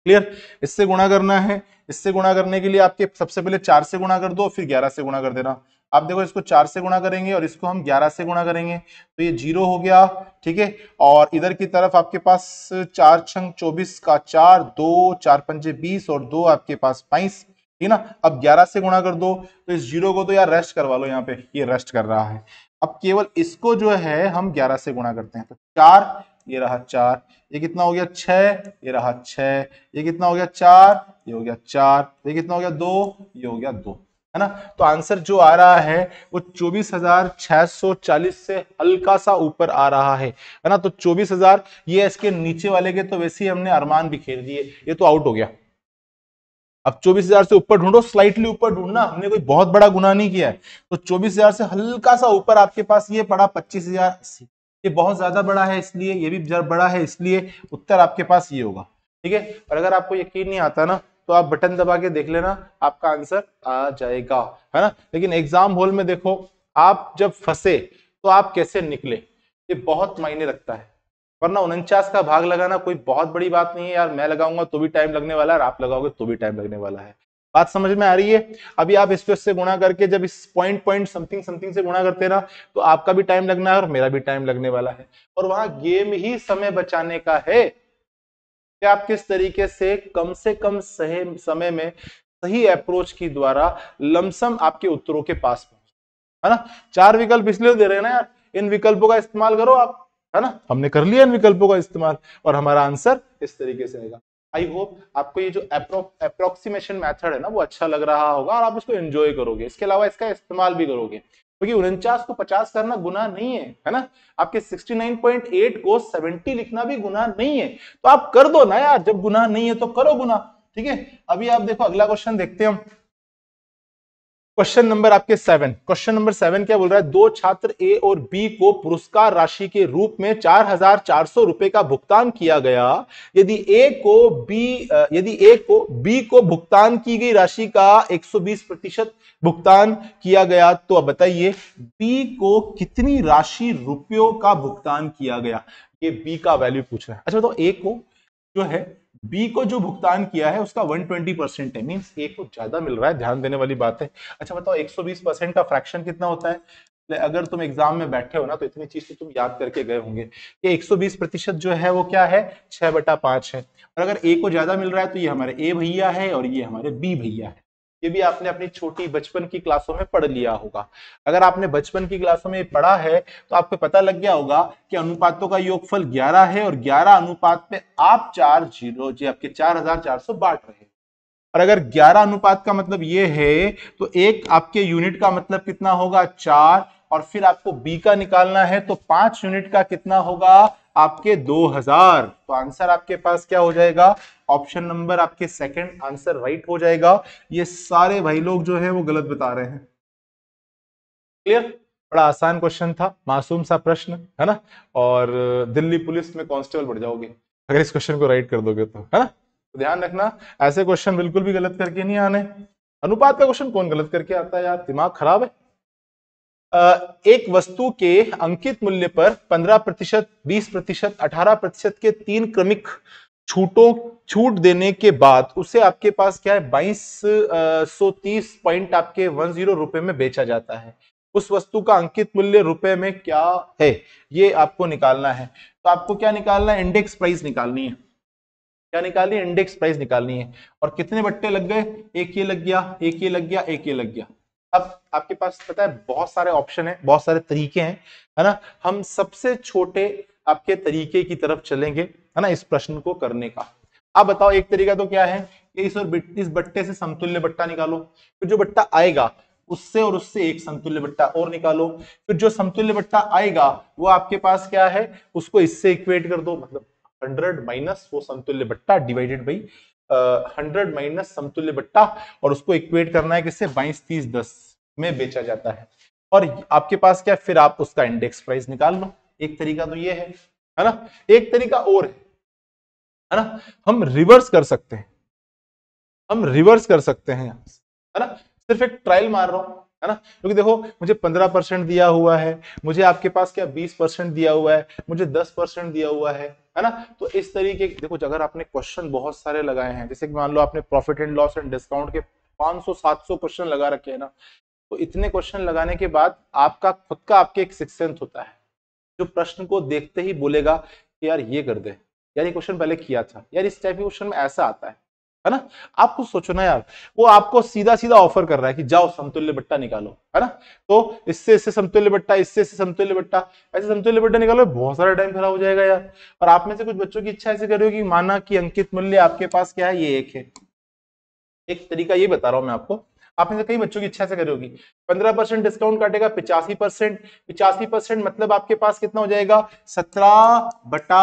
Speaker 1: क्लियर इससे गुणा करना है इससे गुणा करने के लिए आपके सबसे पहले चार से गुणा कर दो फिर ग्यारह से गुणा कर देना आप देखो इसको चार से गुणा करेंगे और इसको हम ग्यारह से गुणा करेंगे तो ये जीरो हो गया ठीक है और इधर की तरफ आपके पास चार छंग चौबीस का चार दो चार पंजे बीस और दो आपके पास बाईस ठीक ना अब ग्यारह से गुणा कर दो तो इस जीरो को तो यार रेस्ट करवा लो यहाँ पे ये रेस्ट कर रहा है अब केवल इसको जो है हम 11 से गुणा करते हैं तो चार ये रहा चार ये कितना हो गया छ ये रहा छ ये कितना हो गया चार ये हो गया चार ये कितना हो गया दो ये हो गया दो है ना तो आंसर जो आ रहा है वो 24,640 से हल्का सा ऊपर आ रहा है है ना तो 24,000 ये इसके नीचे वाले के तो वैसे ही हमने अरमान बिखेर दिए ये तो आउट हो गया अब 24,000 से ऊपर ढूंढो स्लाइटली ऊपर ढूंढना हमने कोई बहुत बड़ा गुना नहीं किया है तो 24,000 से हल्का सा ऊपर आपके पास ये पड़ा 25,000 ये बहुत ज्यादा बड़ा है इसलिए ये भी बड़ा है इसलिए उत्तर आपके पास ये होगा ठीक है और अगर आपको यकीन नहीं आता ना तो आप बटन दबा के देख लेना आपका आंसर आ जाएगा है ना लेकिन एग्जाम हॉल में देखो आप जब फंसे तो आप कैसे निकले ये बहुत मायने रखता है वरना उनचास का भाग लगाना कोई बहुत बड़ी बात नहीं है यार मैं लगाऊंगा तो भी टाइम लगने वाला है और आप लगाओगे तो भी टाइम लगने वाला है बात समझ में आ रही है अभी आप इस इससे गुणा करके जब इस पॉइंट पॉइंट समथिंग समथिंग से गुणा करते ना तो आपका भी टाइम लगना है और मेरा भी टाइम लगने वाला है और वहां गेम ही समय बचाने का है कि आप किस तरीके से कम से कम सही समय में सही अप्रोच के द्वारा लमसम आपके उत्तरों के पास पहुंच है ना चार विकल्प इसलिए दे रहे हैं ना यार इन विकल्पों का इस्तेमाल करो आप है ना हमने कर लिया इन विकल्पों का इस्तेमाल और हमारा आंसर इस तरीके से आएगा आई होप आपको ये जो अप्रोक्सीमेशन मेथड है ना वो अच्छा लग रहा होगा और आप उसको एंजॉय करोगे इसके अलावा इसका इस्तेमाल भी करोगे क्योंकि उनचास को पचास करना गुना नहीं है है ना आपके 69.8 को 70 लिखना भी गुना नहीं है तो आप कर दो ना यार जब गुना नहीं है तो करो गुना ठीक है अभी आप देखो अगला क्वेश्चन देखते हैं हम क्वेश्चन नंबर आपके सेवन क्वेश्चन नंबर सेवन क्या बोल रहा है दो छात्र ए और बी को पुरस्कार राशि के रूप में चार हजार चार सौ रुपए का भुगतान किया गया यदि ए को बी यदि ए को बी को भुगतान की गई राशि का एक सौ बीस प्रतिशत भुगतान किया गया तो अब बताइए बी को कितनी राशि रुपयों का भुगतान किया गया ये बी का वैल्यू पूछ रहा है अच्छा बताओ तो ए को जो है बी को जो भुगतान किया है उसका 120 परसेंट है मीन्स ए को ज्यादा मिल रहा है ध्यान देने वाली बात है अच्छा बताओ 120 परसेंट का फ्रैक्शन कितना होता है अगर तुम एग्जाम में बैठे हो ना तो इतनी चीज तो तुम याद करके गए होंगे कि 120 प्रतिशत जो है वो क्या है छह बटा पांच है और अगर ए को ज्यादा मिल रहा है तो ये हमारे ए भैया है और ये हमारे बी भैया है ये भी आपने अपनी छोटी बचपन की क्लासों में पढ़ लिया होगा अगर आपने बचपन की क्लासों में पढ़ा है तो आपको पता लग गया होगा कि अनुपातों का योगफल 11 है और 11 अनुपात में आप चार जीरो जी आपके 4400 बांट रहे हैं और अगर 11 अनुपात का मतलब ये है तो एक आपके यूनिट का मतलब कितना होगा चार और फिर आपको बी का निकालना है तो पांच यूनिट का कितना होगा आपके 2000 तो आंसर आपके पास क्या हो जाएगा ऑप्शन नंबर आपके सेकंड आंसर राइट हो जाएगा ये सारे भाई लोग जो है वो गलत बता रहे हैं क्लियर बड़ा आसान क्वेश्चन था मासूम सा प्रश्न है ना और दिल्ली पुलिस में कांस्टेबल बढ़ जाओगे अगर इस क्वेश्चन को राइट कर दोगे तो है ना तो ध्यान रखना ऐसे क्वेश्चन बिल्कुल भी गलत करके नहीं आने अनुपात का क्वेश्चन कौन गलत करके आता है यार दिमाग खराब है एक वस्तु के अंकित मूल्य पर 15 प्रतिशत बीस प्रतिशत अठारह प्रतिशत के तीन क्रमिक छूटों छूट देने के बाद उसे आपके पास क्या है बाईस सौ तीस पॉइंट आपके वन जीरो रुपए में बेचा जाता है उस वस्तु का अंकित मूल्य रुपए में क्या है ये आपको निकालना है तो आपको क्या निकालना है इंडेक्स प्राइस निकालनी है क्या निकालनी है इंडेक्स प्राइस निकालनी है और कितने बट्टे लग गए एक ये लग गया एक ये लग गया एक ये लग गया अब आपके पास पता है बहुत सारे ऑप्शन है बहुत सारे तरीके हैं है ना हम सबसे छोटे आपके तरीके की तरफ चलेंगे है ना इस प्रश्न को करने का आप बताओ एक तरीका तो क्या है कि इस और इस बट्टे से समतुल्य बट्टा निकालो फिर जो बट्टा आएगा उससे और उससे एक समतुल्य बट्टा और निकालो फिर जो समतुल्य बट्टा आएगा वो आपके पास क्या है उसको इससे इक्वेट कर दो मतलब हंड्रेड माइनस वो समतुल्य बट्टा डिवाइडेड बाई हंड्रेड माइनस समतुल्य बट्टा और उसको इक्वेट करना है किससे बाईस तीस दस में बेचा जाता है और आपके पास क्या फिर आप उसका इंडेक्स प्राइस निकाल लो एक तरीका तो ये है है ना एक तरीका और है है ना हम रिवर्स कर सकते हैं हम रिवर्स कर सकते हैं है ना सिर्फ एक ट्रायल मार रहा हूं है ना क्योंकि देखो मुझे पंद्रह परसेंट दिया हुआ है मुझे आपके पास क्या बीस परसेंट दिया हुआ है मुझे दस परसेंट दिया हुआ है है ना तो इस तरीके देखो अगर आपने क्वेश्चन बहुत सारे लगाए हैं जैसे कि मान लो आपने profit and loss and discount के पांच सौ क्वेश्चन लगा रखे है ना तो इतने क्वेश्चन लगाने के बाद आपका खुद का आपके एक सिक्स होता है जो प्रश्न को देखते ही बोलेगा कि यार ये कर दे यार ये क्वेश्चन पहले किया था यार इस टाइप के क्वेश्चन में ऐसा आता है है ना आप कुछ सोचो ना यार वो आपको सीधा सीधा ऑफर कर रहा है कि जाओ समतुल्य बट्टा निकालो है ना तो इससे इससे समतुल्य बट्टा इससे इससे समतुल्य बट्टा ऐसे समतुल्य बट्टा निकालो बहुत सारा टाइम खराब हो जाएगा यार और आप में से कुछ बच्चों की इच्छा ऐसे कर रहे हो कि माना कि अंकित मूल्य आपके पास क्या है ये एक है एक तरीका ये बता रहा हूं मैं आपको आप में से कई बच्चों की इच्छा से करोगी पंद्रह परसेंट डिस्काउंट काटेगा पिचासी परसेंट पिचासी परसेंट मतलब आपके पास कितना हो जाएगा सत्रह बटा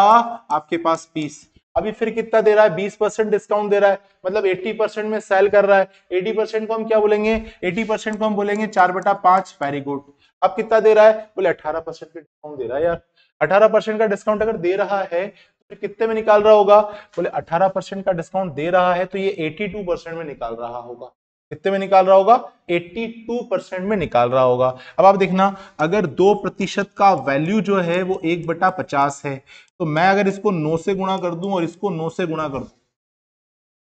Speaker 1: आपके पास बीस अभी फिर कितना दे रहा है बीस परसेंट डिस्काउंट दे रहा है मतलब एट्टी परसेंट में सेल कर रहा है एटी परसेंट को हम क्या बोलेंगे एटी परसेंट को हम बोलेंगे चार बटा पांच वेरी गुड अब कितना दे रहा है बोले अठारह परसेंट का डिस्काउंट दे रहा है यार अठारह परसेंट का डिस्काउंट अगर दे रहा है तो कितने में निकाल रहा होगा बोले अठारह परसेंट का डिस्काउंट दे रहा है तो ये एटी टू परसेंट में निकाल रहा होगा कितने में निकाल रहा होगा 82 परसेंट में निकाल रहा होगा अब आप देखना अगर दो प्रतिशत का वैल्यू जो है वो एक बटा पचास है तो मैं अगर इसको नौ से गुणा कर दूं और इसको नौ से गुणा कर दूं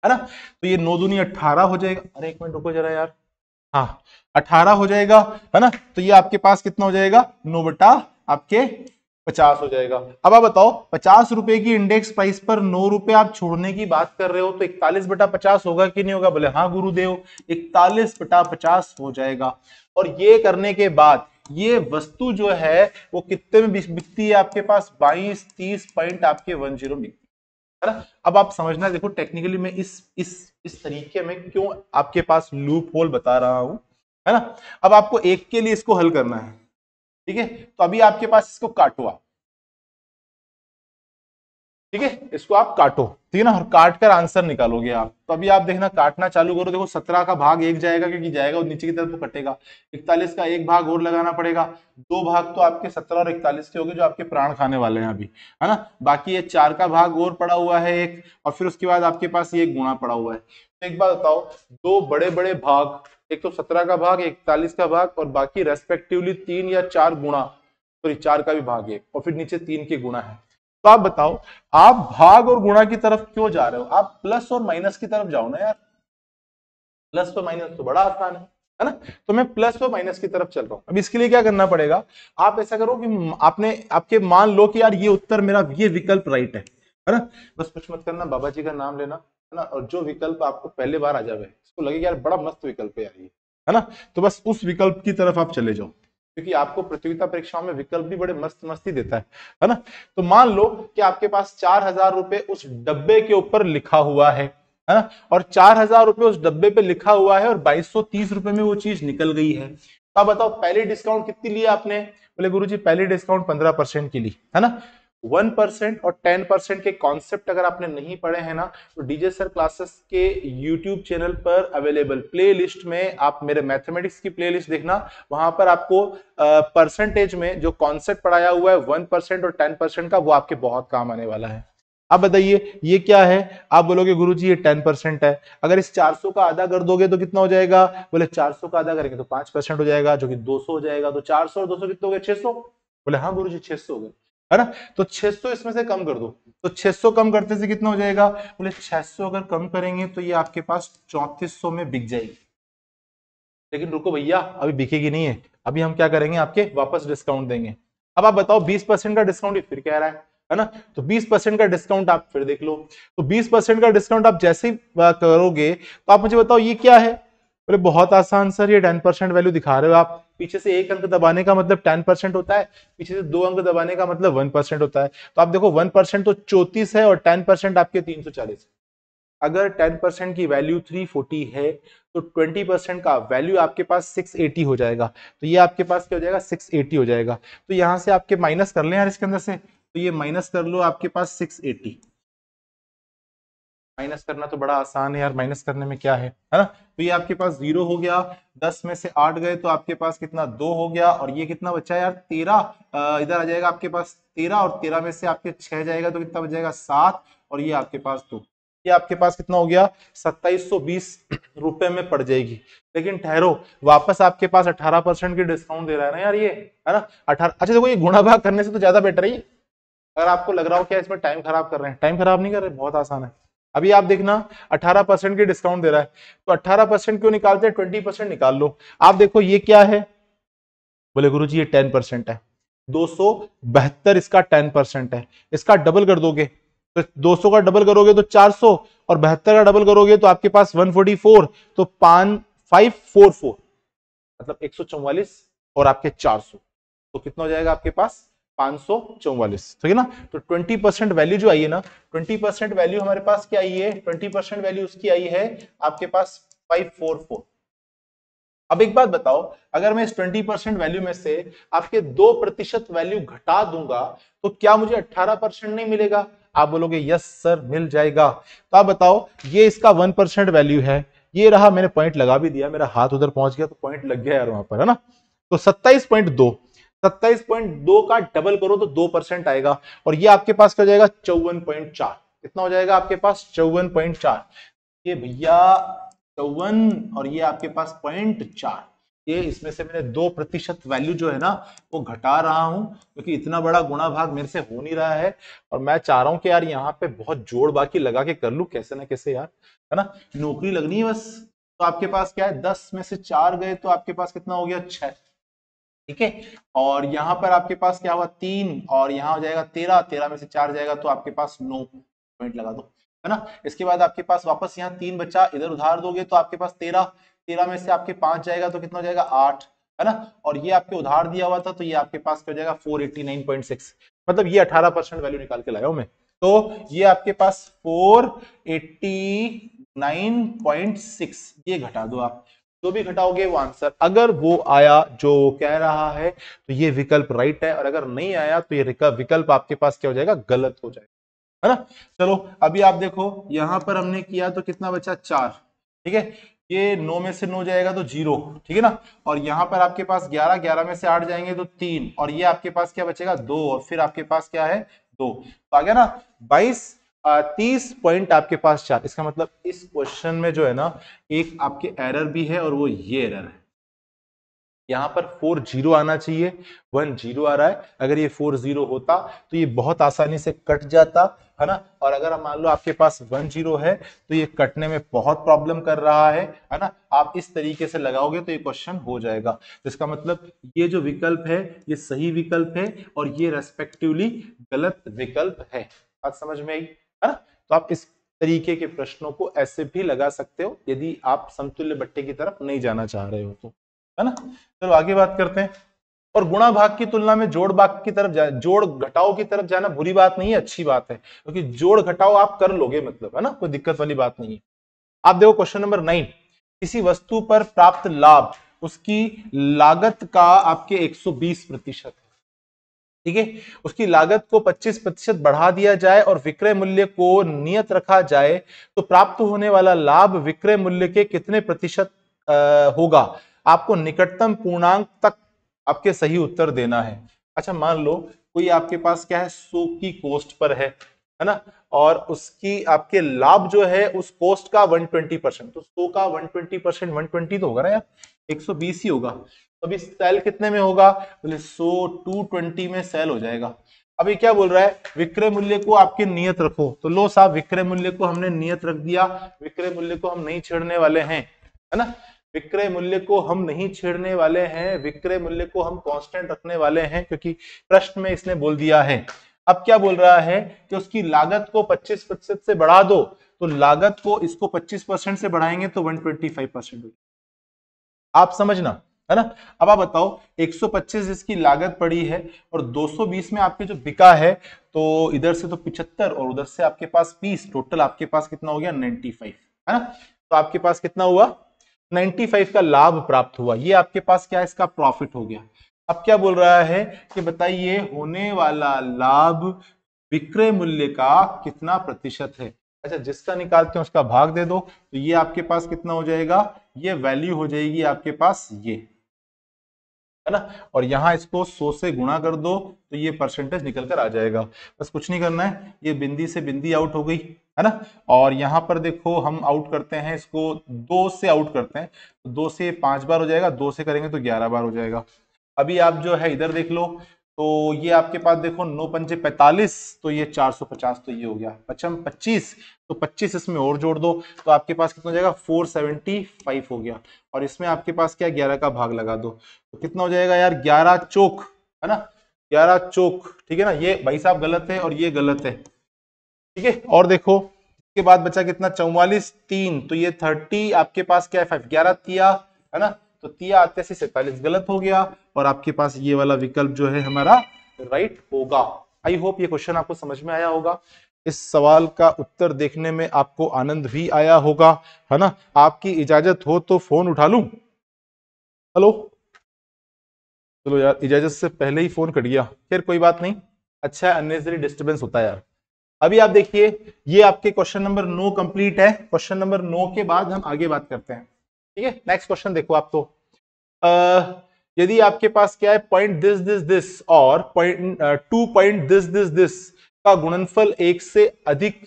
Speaker 1: है ना तो ये नौ दूनी अठारह हो जाएगा अरे एक मिनट रुको जरा यार हाँ अठारह हो जाएगा है ना तो ये आपके पास कितना हो जाएगा नो बटा आपके पचास हो जाएगा अब आप बताओ पचास रुपए की इंडेक्स प्राइस पर नौ रुपए आप छोड़ने की बात कर रहे हो तो इकतालीस बटा पचास होगा कि नहीं होगा बोले हाँ गुरुदेव इकतालीस बटा पचास हो जाएगा और ये करने के बाद ये वस्तु जो है वो कितने में बिकती है आपके पास बाईस तीस पॉइंट आपके वन जीरो बिकती है ना अब आप समझना देखो टेक्निकली मैं इस इस इस तरीके में क्यों आपके पास लूप होल बता रहा हूं है ना अब आपको एक के लिए इसको हल करना है ठीक है तो अभी आपके पास इसको काटो आप ठीक है इसको आप काटो ठीक है ना और काट कर आंसर निकालोगे आप तो अभी आप देखना काटना चालू करो देखो सत्रह का भाग एक जाएगा क्योंकि जाएगा और नीचे की तरफ कटेगा इकतालीस का एक भाग और लगाना पड़ेगा दो भाग तो आपके सत्रह और इकतालीस के हो गए जो आपके प्राण खाने वाले हैं अभी है ना बाकी ये चार का भाग और पड़ा हुआ है एक और फिर उसके बाद आपके पास ये गुणा पड़ा हुआ है तो एक बार बताओ दो बड़े बड़े भाग एक सौ सत्रह का भाग इकतालीस का भाग और बाकी रेस्पेक्टिवली तीन या चार गुणा सॉरी तो चार का भी भाग है और फिर नीचे तीन के गुणा है तो आप बताओ आप भाग और गुणा की तरफ क्यों जा रहे हो आप प्लस और माइनस की तरफ जाओ ना यार प्लस और माइनस तो बड़ा आसान है है ना तो मैं प्लस और माइनस की तरफ चल रहा हूं अब इसके लिए क्या करना पड़ेगा आप ऐसा करो कि आपने आपके मान लो कि यार ये उत्तर मेरा ये विकल्प राइट है है ना बस कुछ मत करना बाबा जी का नाम लेना है ना और जो विकल्प आपको पहले बार आ जावे उसको लगे यार बड़ा मस्त विकल्प है यार ये है ना तो बस उस विकल्प की तरफ आप चले जाओ क्योंकि आपको प्रतियोगिता परीक्षाओं में विकल्प भी बड़े मस्त मस्ती देता है है ना तो मान लो कि आपके पास चार हजार रुपए उस डब्बे के ऊपर लिखा हुआ है है ना और चार हजार रुपए उस डब्बे पे लिखा हुआ है और बाईस सौ तीस रुपए में वो चीज निकल गई है तो आप बताओ पहले डिस्काउंट कितनी लिया आपने बोले गुरु जी पहले डिस्काउंट पंद्रह के लिए है ना वन परसेंट और टेन परसेंट के कॉन्सेप्ट अगर आपने नहीं पढ़े हैं ना तो डीजे सर क्लासेस के यूट्यूब चैनल पर अवेलेबल प्लेलिस्ट में आप मेरे मैथमेटिक्स की प्लेलिस्ट देखना वहां पर आपको परसेंटेज में जो कॉन्सेप्ट पढ़ाया हुआ है वन परसेंट और टेन परसेंट का वो आपके बहुत काम आने वाला है अब बताइए ये क्या है आप बोलोगे गुरु जी ये टेन परसेंट है अगर इस चार सौ का आधा कर दोगे तो कितना हो जाएगा बोले चार सौ का आधा करेंगे तो पांच परसेंट हो जाएगा जो कि दो सौ हो जाएगा तो चार सौ और दो सौ कितने हो गए सौ बोले हाँ गुरु जी छह सौ हो गए है ना तो 600 इसमें से कम कर दो तो 600 कम करते से कितना हो जाएगा बोले 600 अगर कम करेंगे तो ये आपके पास 3400 में बिक जाएगी लेकिन रुको भैया अभी बिकेगी नहीं है अभी हम क्या करेंगे आपके वापस डिस्काउंट देंगे अब आप बताओ 20 परसेंट का डिस्काउंट फिर कह रहा है है ना तो 20 परसेंट का डिस्काउंट आप फिर देख लो तो 20 परसेंट का डिस्काउंट आप जैसे ही करोगे तो आप मुझे बताओ ये क्या है बोले बहुत आसान सर ये टेन परसेंट वैल्यू दिखा रहे हो आप पीछे से एक अंक दबाने का मतलब टेन परसेंट होता है पीछे से दो अंक दबाने का मतलब वन परसेंट होता है तो आप देखो वन परसेंट तो चौतीस है और टेन परसेंट आपके तीन सौ चालीस अगर टेन परसेंट की वैल्यू थ्री फोर्टी है तो ट्वेंटी परसेंट का वैल्यू आपके पास सिक्स एटी हो जाएगा तो ये आपके पास क्या हो जाएगा सिक्स एटी हो जाएगा तो यहाँ से आपके माइनस कर ले यार इसके अंदर से तो ये माइनस कर लो आपके पास सिक्स एटी माइनस करना तो बड़ा आसान है यार माइनस करने में क्या है है ना तो ये आपके पास जीरो हो गया दस में से आठ गए तो आपके पास कितना दो हो गया और ये कितना बच्चा यार तेरह इधर आ जाएगा आपके पास तेरह और तेरह में से आपके छह जाएगा तो कितना बच जाएगा सात और ये आपके पास दो ये आपके पास कितना हो गया सत्ताईस रुपए में पड़ जाएगी लेकिन ठहरो वापस आपके पास अठारह परसेंट की डिस्काउंट दे रहा है ना यार ये है ना अठारह अच्छा देखो ये गुणा भाग करने से तो ज्यादा बेटर है अगर आपको लग रहा हो क्या इसमें टाइम खराब कर रहे हैं टाइम खराब नहीं कर रहे बहुत आसान है अभी आप देखना 18 परसेंट के डिस्काउंट दे रहा है तो 18 परसेंट क्यों निकालते हैं 20 परसेंट निकाल लो आप देखो ये क्या है बोले गुरु जी ये 10 परसेंट है दो इसका 10 परसेंट है इसका डबल कर दोगे तो 200 का डबल करोगे तो 400 और बहत्तर का डबल करोगे तो आपके पास 144 तो पान फाइव फोर फोर मतलब एक और आपके चार तो कितना हो जाएगा आपके पास पांच सौ चौवालीस ठीक है ना तो ट्वेंटी परसेंट वैल्यू जो आई है ना ट्वेंटी परसेंट वैल्यू हमारे पास क्या आई है ट्वेंटी परसेंट वैल्यू उसकी आई है आपके पास फाइव फोर फोर अब एक बात बताओ अगर मैं इस 20 परसेंट वैल्यू में से आपके दो प्रतिशत वैल्यू घटा दूंगा तो क्या मुझे 18 परसेंट नहीं मिलेगा आप बोलोगे यस सर मिल जाएगा तो आप बताओ ये इसका वन परसेंट वैल्यू है ये रहा मैंने पॉइंट लगा भी दिया मेरा हाथ उधर पहुंच गया तो पॉइंट लग गया यार वहां पर है ना तो सत्ताईस पॉइंट दो 27.2 पॉइंट दो का डबल करो तो दो परसेंट आएगा और ये आपके पास क्या हो जाएगा चौवन पॉइंट चार कितना हो जाएगा आपके पास चौवन पॉइंट चार ये भैया चौवन और ये आपके पास पॉइंट चार ये इसमें से मैंने दो प्रतिशत वैल्यू जो है ना वो घटा रहा हूं क्योंकि तो इतना बड़ा गुणा भाग मेरे से हो नहीं रहा है और मैं चाह रहा हूं कि यार यहाँ पे बहुत जोड़ बाकी लगा के कर लू कैसे ना कैसे यार है ना नौकरी लगनी है बस तो आपके पास क्या है दस में से चार गए तो आपके पास कितना हो गया छह ठीक है और यहाँ पर आपके पास क्या हुआ तीन और यहाँ हो जाएगा तेरह तेरह में से चार जाएगा तो आपके पास नौ पॉइंट लगा दो है ना इसके बाद आपके पास वापस यहाँ तीन बच्चा इधर उधार दोगे तो आपके पास तेरह तेरह में से आपके पांच जाएगा तो कितना हो जाएगा आठ है ना और ये आपके उधार दिया हुआ था तो ये आपके पास क्या हो जाएगा फोर मतलब ये अठारह परसेंट वैल्यू निकाल के लाया हूं मैं तो ये आपके पास four eighty nine point six ये घटा दो आप जो तो भी घटाओगे वो आंसर अगर वो आया जो कह रहा है तो ये विकल्प राइट है और अगर नहीं आया तो ये विकल्प आपके पास क्या हो जाएगा गलत हो जाएगा है ना चलो अभी आप देखो यहां पर हमने किया तो कितना बचा चार ठीक है ये नौ में से नौ जाएगा तो जीरो ठीक है ना और यहाँ पर आपके पास ग्यारह ग्यारह में से आठ जाएंगे तो तीन और ये आपके पास क्या बचेगा दो और फिर आपके पास क्या है दो तो आ गया ना बाईस तीस पॉइंट आपके पास चार इसका मतलब इस क्वेश्चन में जो है ना एक आपके एरर भी है और वो ये एरर है यहाँ पर फोर जीरो आना चाहिए वन जीरो आ रहा है अगर ये फोर जीरो होता तो ये बहुत आसानी से कट जाता है ना और अगर मान लो आपके पास वन जीरो है तो ये कटने में बहुत प्रॉब्लम कर रहा है है ना आप इस तरीके से लगाओगे तो ये क्वेश्चन हो जाएगा तो इसका मतलब ये जो विकल्प है ये सही विकल्प है और ये रेस्पेक्टिवली गलत विकल्प है बात समझ में आई है ना तो आप इस तरीके के प्रश्नों को ऐसे भी लगा सकते हो यदि आप समतुल्य बट्टे की तरफ नहीं जाना चाह रहे हो तो है ना चलो तो आगे बात करते हैं और गुणा भाग की तुलना में जोड़ भाग की तरफ जाए जोड़ घटाओ की तरफ जाना बुरी बात नहीं है अच्छी बात है क्योंकि तो जोड़ घटाओ आप कर लोगे मतलब है ना कोई दिक्कत वाली बात नहीं है आप देखो क्वेश्चन नंबर नाइन किसी वस्तु पर प्राप्त लाभ उसकी लागत का आपके 120 प्रतिशत ठीक है उसकी लागत को 25 प्रतिशत बढ़ा दिया जाए और विक्रय मूल्य को नियत रखा जाए तो प्राप्त होने वाला लाभ विक्रय मूल्य के कितने प्रतिशत होगा आपको निकटतम पूर्णांक तक आपके सही उत्तर देना है अच्छा मान लो कोई आपके पास क्या है सो की कोस्ट पर है है ना और उसकी आपके लाभ जो है उस कोस्ट का 120 परसेंट तो सो का 120 परसेंट वन तो होगा ना यार 120 ही होगा तो अभी सेल कितने में होगा बोले सो टू ट्वेंटी में सेल हो जाएगा अभी क्या बोल रहा है विक्रय मूल्य को आपके नियत रखो तो लो साहब विक्रय मूल्य को हमने नियत रख दिया विक्रय मूल्य को हम नहीं छेड़ने वाले हैं है ना विक्रय मूल्य को हम नहीं छेड़ने वाले हैं विक्रय मूल्य को हम कांस्टेंट रखने वाले हैं क्योंकि प्रश्न में इसने बोल दिया है अब क्या बोल रहा है कि उसकी लागत को 25 प्रतिशत से बढ़ा दो तो लागत को इसको 25 परसेंट से बढ़ाएंगे तो 125 परसेंट आप समझना है ना अब आप बताओ 125 जिसकी लागत पड़ी है और 220 में आपके जो बिका है तो इधर से तो 75 और उधर से आपके पास 20 टोटल आपके पास कितना हो गया 95 है ना तो आपके पास कितना हुआ 95 का लाभ प्राप्त हुआ ये आपके पास क्या है इसका प्रॉफिट हो गया अब क्या बोल रहा है कि बताइए होने वाला लाभ विक्रय मूल्य का कितना प्रतिशत है अच्छा जिसका निकालते हैं उसका भाग दे दो तो ये आपके पास कितना हो जाएगा ये वैल्यू हो जाएगी आपके पास ये है ना और यहाँ इसको सो से गुणा कर दो तो ये परसेंटेज निकल कर आ जाएगा बस कुछ नहीं करना है ये बिंदी से बिंदी आउट हो गई है ना और यहाँ पर देखो हम आउट करते हैं इसको दो से आउट करते हैं तो दो से पांच बार हो जाएगा दो से करेंगे तो ग्यारह बार हो जाएगा अभी आप जो है इधर देख लो तो ये आपके पास देखो नौ पंचे पैंतालीस तो ये पचास तो ये हो गया पचम पच्चीस तो पच्चीस इसमें और जोड़ दो तो आपके पास कितना हो जाएगा फाइव हो गया और इसमें आपके पास क्या ग्यारह का भाग लगा दो तो कितना हो जाएगा यार ग्यारह चौक है ना ग्यारह चौक ठीक है ना ये भाई साहब गलत है और ये गलत है ठीक है और देखो इसके बाद बचा कितना चौवालीस तीन तो ये थर्टी आपके पास क्या है फाइव ग्यारह किया है ना तो तिया आते से सैतालीस गलत हो गया और आपके पास ये वाला विकल्प जो है हमारा राइट होगा आई होप ये क्वेश्चन आपको समझ में आया होगा इस सवाल का उत्तर देखने में आपको आनंद भी आया होगा है ना आपकी इजाजत हो तो फोन उठा लू हेलो चलो यार इजाजत से पहले ही फोन कट गया फिर कोई बात नहीं अच्छा अननेसरी डिस्टर्बेंस होता है यार अभी आप देखिए ये आपके क्वेश्चन नंबर नो कंप्लीट है क्वेश्चन नंबर नो के बाद हम आगे बात करते हैं ठीक है नेक्स्ट क्वेश्चन देखो आप तो यदि आपके पास क्या है पॉइंट दिस दिस दिस और point two point this this this का गुणनफल एक से अधिक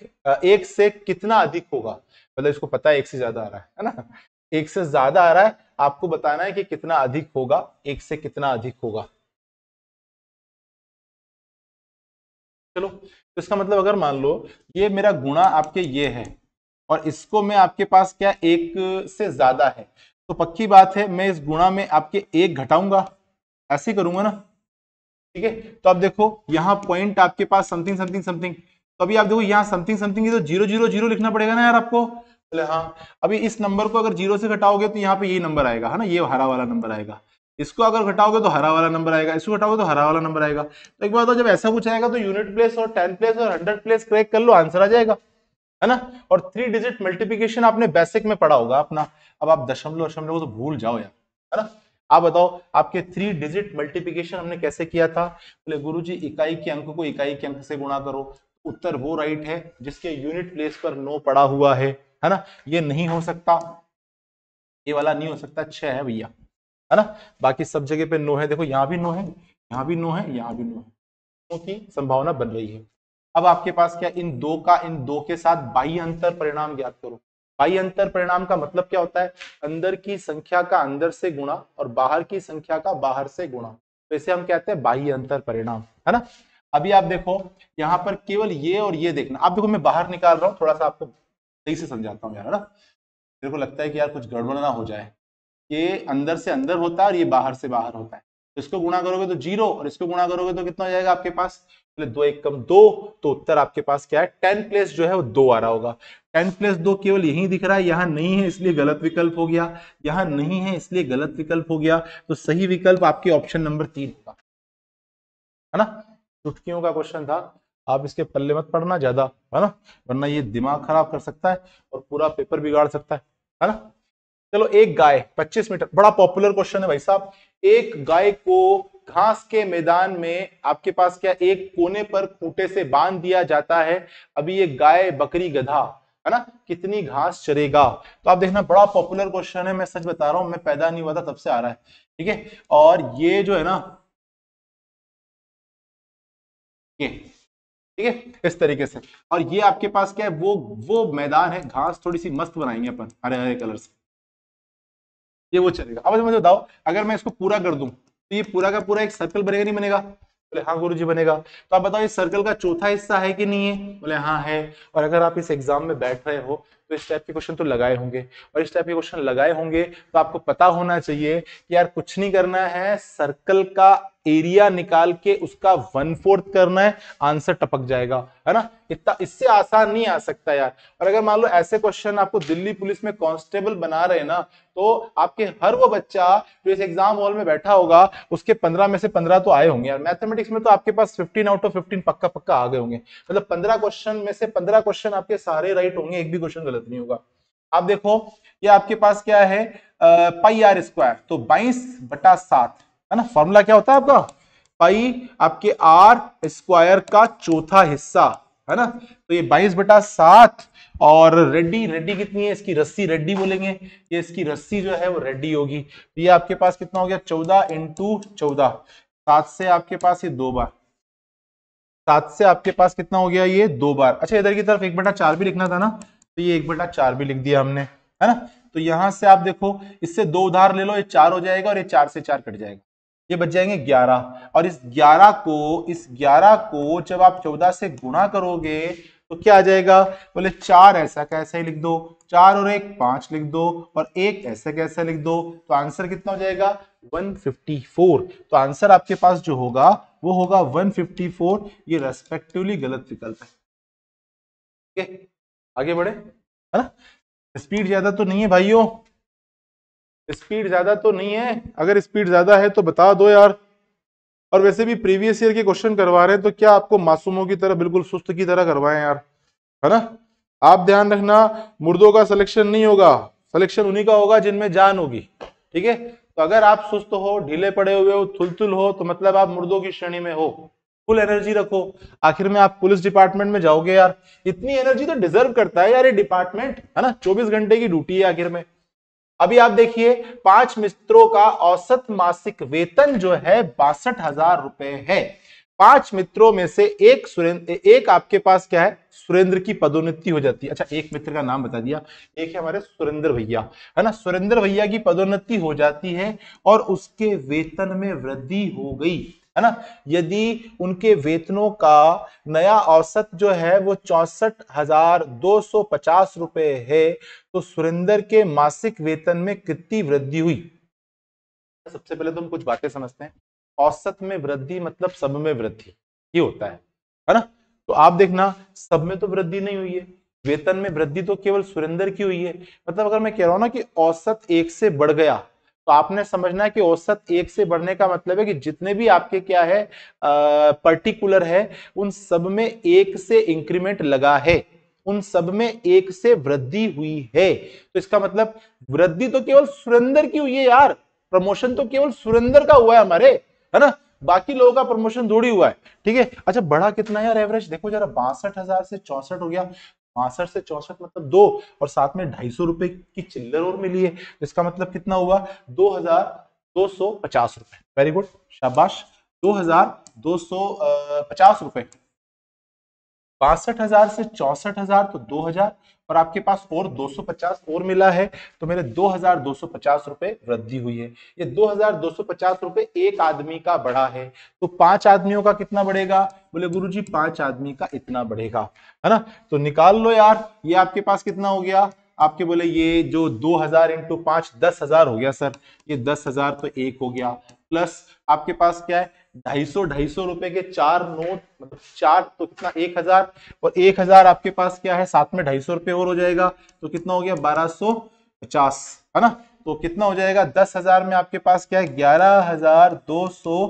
Speaker 1: एक से कितना अधिक होगा मतलब इसको पता है एक से ज्यादा आ रहा है है ना एक से ज्यादा आ रहा है आपको बताना है कि कितना अधिक होगा एक से कितना अधिक होगा चलो तो इसका मतलब अगर मान लो ये मेरा गुणा आपके ये है और इसको मैं आपके पास क्या एक से ज्यादा है तो पक्की बात है मैं इस गुणा में आपके एक घटाऊंगा ऐसे करूंगा ना ठीक है तो आप देखो यहाँ पॉइंट आपके पास समथिंग समथिंग समथिंग तो अभी आप देखो यहाँ समथिंग समथिंग तो जीरो जीरो जीरो लिखना पड़ेगा ना यार आपको बोले हाँ अभी इस नंबर को अगर जीरो से घटाओगे तो यहाँ पे ये नंबर आएगा है ना ये हरा वाला नंबर आएगा इसको अगर घटाओगे तो हरा वाला नंबर आएगा इसको घटाओगे तो हरा वाला नंबर आएगा तो एक बार तो जब ऐसा कुछ आएगा तो यूनिट प्लेस और टेन प्लेस और हंड्रेड प्लेस क्रैक कर लो आंसर आ जाएगा है ना और थ्री डिजिट मल्टीप्लीकेशन आपने बेसिक में पढ़ा होगा अपना अब आप दशमलव दशमलव तो भूल जाओ यार है ना आप बताओ आपके थ्री डिजिट मल्टीप्लीकेशन हमने कैसे किया था बोले गुरु जी इकाई के अंक को इकाई के अंक से गुणा करो उत्तर वो राइट है जिसके यूनिट प्लेस पर नो पड़ा हुआ है है ना ये नहीं हो सकता ये वाला नहीं हो सकता छ है भैया है ना बाकी सब जगह पे नो है देखो यहाँ भी नो है यहाँ भी नो है यहाँ भी नो है क्योंकि संभावना बन रही है अब आपके पास क्या इन दो का इन दो के साथ बाह्य अंतर परिणाम ज्ञात करो बाह्य अंतर परिणाम का मतलब क्या होता है अंदर की संख्या का अंदर से गुणा और बाहर की संख्या का बाहर से गुणा तो इसे हम कहते हैं बाह्य अंतर परिणाम है ना अभी आप देखो यहाँ पर केवल ये और ये देखना आप देखो मैं बाहर निकाल रहा हूँ थोड़ा सा आपको सही से समझाता हूँ यार है ना मेरे को लगता है कि यार कुछ गड़बड़ ना हो जाए ये अंदर से अंदर होता है और ये बाहर से बाहर होता है इसको गुणा करोगे तो जीरो और इसको गुणा करोगे तो कितना हो जाएगा आपके पास दो एक कम दो तो उत्तर आपके पास क्या है टेन प्लस जो है वो दो आ रहा होगा टेन प्लस दो केवल यही दिख रहा है यहाँ नहीं है इसलिए गलत विकल्प हो गया यहाँ नहीं है इसलिए गलत विकल्प हो गया तो सही विकल्प आपके ऑप्शन नंबर तीन होगा है ना चुटकियों का क्वेश्चन था आप इसके पल्ले मत पढ़ना ज्यादा है ना वरना ये दिमाग खराब कर सकता है और पूरा पेपर बिगाड़ सकता है है ना चलो एक गाय 25 मीटर बड़ा पॉपुलर क्वेश्चन है भाई साहब एक गाय को घास के मैदान में आपके पास क्या एक कोने पर खूटे से बांध दिया जाता है अभी ये गाय बकरी गधा है ना कितनी घास चरेगा तो आप देखना बड़ा पॉपुलर क्वेश्चन है मैं सच बता रहा हूं मैं पैदा नहीं हुआ था तब से आ रहा है ठीक है और ये जो है ना ये ठीक है इस तरीके से और ये आपके पास क्या है वो वो मैदान है घास थोड़ी सी मस्त बनाएंगे अपन हरे हरे कलर से ये वो चलेगा अब मुझे बताओ अगर मैं इसको पूरा कर दूं तो ये पूरा का पूरा एक सर्कल बनेगा नहीं बनेगा बोले हाँ गुरु जी बनेगा तो आप बताओ इस सर्कल का चौथा हिस्सा है कि नहीं है बोले हाँ है और अगर आप इस एग्जाम में बैठ रहे हो तो इस टाइप के क्वेश्चन तो लगाए होंगे और इस टाइप के क्वेश्चन लगाए होंगे तो आपको पता होना चाहिए कि यार कुछ नहीं करना है सर्कल का एरिया निकाल के उसका वन फोर्थ करना है आंसर टपक जाएगा है ना इतना इससे आसान नहीं आ सकता यार और अगर मान लो ऐसे क्वेश्चन आपको दिल्ली पुलिस में कांस्टेबल बना रहे ना तो आपके हर वो बच्चा जो इस एग्जाम हॉल में बैठा होगा उसके पंद्रह में से पंद्रह तो आए होंगे यार मैथमेटिक्स में तो आपके पास फिफ्टीन आउट ऑफ फिफ्टीन पक्का पक्का आ गए होंगे मतलब पंद्रह क्वेश्चन में से पंद्रह क्वेश्चन आपके सारे राइट होंगे एक भी क्वेश्चन गलत नहीं होगा आप देखो ये आपके पास क्या है पाई आर स्क्वायर तो बाईस बटा सात है ना फॉर्मूला क्या होता है आपका पाई आपके आर स्क्वायर का चौथा हिस्सा है ना तो ये बाईस बटा सात और रेड्डी रेड्डी कितनी है इसकी रस्सी रेड्डी बोलेंगे ये इसकी रस्सी जो है वो रेड्डी होगी तो ये आपके पास कितना हो गया चौदह इंटू चौदह सात से आपके पास ये दो बार सात से आपके पास कितना हो गया ये दो बार अच्छा इधर की तरफ एक बटा चार भी लिखना था ना तो ये एक बटा चार भी लिख दिया हमने है ना तो यहां से आप देखो इससे दो उधार ले लो ये चार हो जाएगा और ये चार से चार कट जाएगा ये बच जाएंगे 11 और इस 11 को इस 11 को जब आप 14 से गुणा करोगे तो क्या आ जाएगा बोले चार ऐसा कैसे ही लिख दो चार और एक पांच लिख दो और एक ऐसा कैसा लिख दो तो आंसर कितना हो जाएगा 154 तो आंसर आपके पास जो होगा वो होगा 154 ये रेस्पेक्टिवली गलत विकल्प है ठीक है आगे बढ़े है ना स्पीड ज्यादा तो नहीं है भाइयों स्पीड ज्यादा तो नहीं है अगर स्पीड ज्यादा है तो बता दो यार और वैसे भी प्रीवियस ईयर के क्वेश्चन करवा रहे हैं तो क्या आपको मासूमों की तरह बिल्कुल सुस्त की तरह करवाएं यार है ना आप ध्यान रखना मुर्दों का सिलेक्शन नहीं होगा सिलेक्शन उन्हीं का होगा जिनमें जान होगी ठीक है तो अगर आप सुस्त हो ढीले पड़े हुए हो थुलथुल हो तो मतलब आप मुर्दों की श्रेणी में हो फुल एनर्जी रखो आखिर में आप पुलिस डिपार्टमेंट में जाओगे यार इतनी एनर्जी तो डिजर्व करता है यार ये डिपार्टमेंट है ना 24 घंटे की ड्यूटी है आखिर में अभी आप देखिए पांच मित्रों का औसत मासिक वेतन जो है बासठ हजार रुपए है पांच मित्रों में से एक सुरेंद्र एक आपके पास क्या है सुरेंद्र की पदोन्नति हो जाती है अच्छा एक मित्र का नाम बता दिया एक है हमारे सुरेंद्र भैया है ना सुरेंद्र भैया की पदोन्नति हो जाती है और उसके वेतन में वृद्धि हो गई है ना यदि उनके वेतनों का नया औसत जो है वो चौसठ हजार दो सौ पचास रुपए है तो सुरेंद्र के मासिक वेतन में कितनी वृद्धि हुई सबसे पहले तो हम कुछ बातें समझते हैं औसत में वृद्धि मतलब सब में वृद्धि ये होता है है ना तो आप देखना सब में तो वृद्धि नहीं हुई है वेतन में वृद्धि तो केवल सुरेंद्र की हुई है मतलब अगर मैं कह रहा हूं ना कि औसत एक से बढ़ गया तो आपने समझना है कि औसत एक से बढ़ने का मतलब है कि जितने भी आपके क्या है आ, पर्टिकुलर है उन सब में एक से इंक्रीमेंट लगा है उन सब में एक से वृद्धि हुई है तो इसका मतलब वृद्धि तो केवल सुरेंद्र की हुई है यार प्रमोशन तो केवल सुरेंद्र का हुआ है हमारे है ना बाकी लोगों का प्रमोशन थोड़ी हुआ है ठीक है अच्छा बढ़ा कितना यार एवरेज देखो जरा बासठ हजार से चौसठ हो गया बासठ से चौसठ मतलब दो और साथ में ढाई सौ रुपए की चिल्लर और मिली है इसका मतलब कितना हुआ दो हजार दो सौ पचास रुपए वेरी गुड शाबाश दो हजार दो सौ पचास रुपए बासठ हजार से चौसठ हजार तो दो हजार और आपके पास और 250 और मिला है तो मेरे 2250 रुपए वृद्धि हुई है ये 2250 रुपए एक आदमी का बढ़ा है तो पांच आदमियों का कितना बढ़ेगा बोले गुरु जी पांच आदमी का इतना बढ़ेगा है ना तो निकाल लो यार ये आपके पास कितना हो गया आपके बोले ये जो 2000 हजार इंटू पांच दस हजार हो गया सर ये दस हजार तो एक हो गया प्लस आपके पास क्या है ढाई सौ ढाई सौ रुपए के चार नोट मतलब चार तो कितना एक हजार और एक हजार आपके पास क्या है साथ में ढाई सौ रुपये और हो जाएगा तो कितना हो गया बारह सौ पचास है ना तो कितना हो जाएगा दस हजार में आपके पास क्या है ग्यारह हजार दो सौ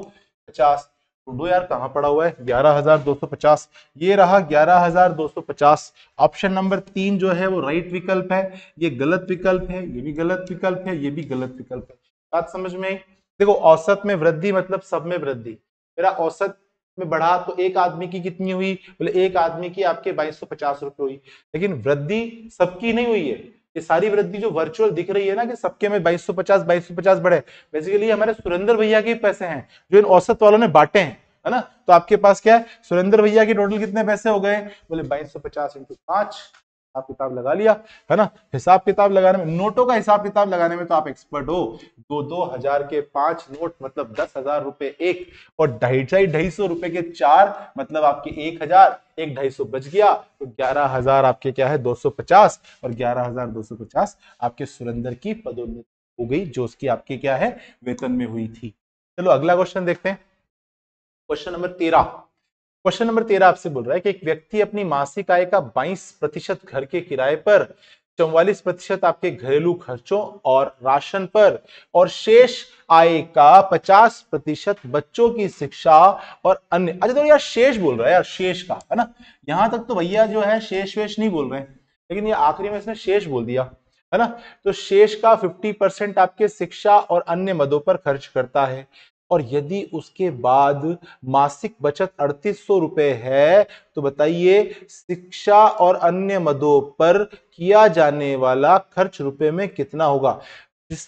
Speaker 1: पचास तो दो यार कहाँ पड़ा हुआ है ग्यारह हजार दो सौ पचास ये रहा ग्यारह हजार दो सौ पचास ऑप्शन नंबर तीन जो है वो राइट विकल्प है ये गलत विकल्प है ये भी गलत विकल्प है ये भी गलत विकल्प है बात समझ में आई देखो औसत में वृद्धि मतलब सब में वृद्धि मेरा औसत में बढ़ा तो एक आदमी की कितनी हुई बोले एक आदमी की आपके बाईस सौ रुपए हुई लेकिन वृद्धि सबकी नहीं हुई है ये सारी वृद्धि जो वर्चुअल दिख रही है ना कि सबके में 2250 2250 बढ़े बेसिकली हमारे सुरेंद्र भैया के पैसे हैं जो इन औसत वालों ने बांटे हैं है ना तो आपके पास क्या है सुरेंद्र भैया के टोटल कितने पैसे हो गए बोले बाईस सौ पचास इंटू पांच हिसाब किताब लगा लिया है ना हिसाब किताब लगाने में नोटों का हिसाब किताब लगाने में तो आप एक्सपर्ट हो दो दो हजार के पांच नोट मतलब दस हजार रुपए एक और ढाई ढाई ढाई सौ रुपए के चार मतलब आपके एक हजार एक ढाई सौ बच गया तो ग्यारह हजार आपके क्या है दो सौ पचास और ग्यारह हजार दो सौ पचास आपके सुरेंद्र की पदोन्नति हो गई जो उसकी आपके क्या है वेतन में हुई थी चलो अगला क्वेश्चन देखते हैं क्वेश्चन नंबर तेरह क्वेश्चन नंबर तेरह आपसे बोल रहा है कि एक व्यक्ति अपनी मासिक आय का 22 प्रतिशत घर के किराए पर चौवालीस प्रतिशत आपके घरेलू खर्चों और राशन पर और शेष आय का 50 प्रतिशत बच्चों की शिक्षा और अन्य अच्छा तो यार शेष बोल रहा है यार शेष का है ना यहां तक तो भैया जो है शेष वेश नहीं बोल रहे हैं लेकिन ये आखिरी में इसने शेष बोल दिया है ना तो शेष का 50 परसेंट आपके शिक्षा और अन्य मदों पर खर्च करता है और यदि उसके बाद मासिक बचत अड़तीस सौ रुपए है तो बताइए शिक्षा और अन्य मदों पर किया जाने वाला खर्च रुपए में कितना होगा जिस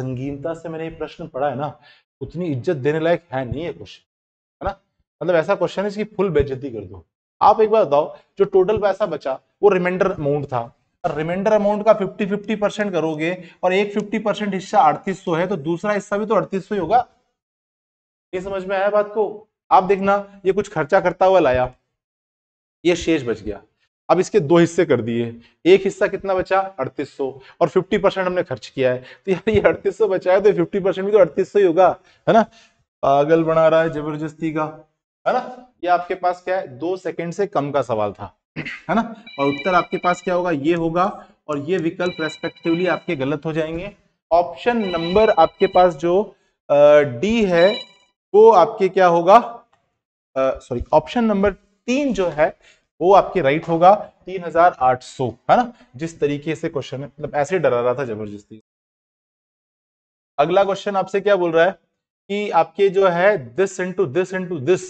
Speaker 1: संगीनता से मैंने ये प्रश्न पढ़ा है ना उतनी इज्जत देने लायक है नहीं है क्वेश्चन है ना मतलब ऐसा क्वेश्चन है इसकी फुल बेजती कर दो आप एक बार बताओ जो टोटल पैसा बचा वो रिमाइंडर अमाउंट था रिमाइंडर अमाउंट का 50 50 परसेंट करोगे और एक 50 परसेंट हिस्सा अड़तीस है तो दूसरा हिस्सा भी तो अड़तीस ही होगा ये समझ में आया बात को आप देखना ये कुछ खर्चा करता हुआ लाया ये शेष बच गया अब इसके दो हिस्से कर दिए एक हिस्सा कितना बचा 3800 और 50 परसेंट हमने खर्च किया है तो यार ये 3800 बचा है तो 50 परसेंट भी तो 3800 ही होगा है ना पागल बना रहा है जबरदस्ती का है ना ये आपके पास क्या है दो सेकंड से कम का सवाल था है ना और उत्तर आपके पास क्या होगा ये होगा और ये विकल्प रेस्पेक्टिवली आपके गलत हो जाएंगे ऑप्शन नंबर आपके पास जो डी है वो आपके क्या होगा सॉरी ऑप्शन नंबर तीन जो है वो आपके राइट होगा 3800 है ना जिस तरीके से क्वेश्चन मतलब ऐसे डरा रहा था जबरदस्ती अगला क्वेश्चन आपसे क्या बोल रहा है कि आपके जो है this into this into this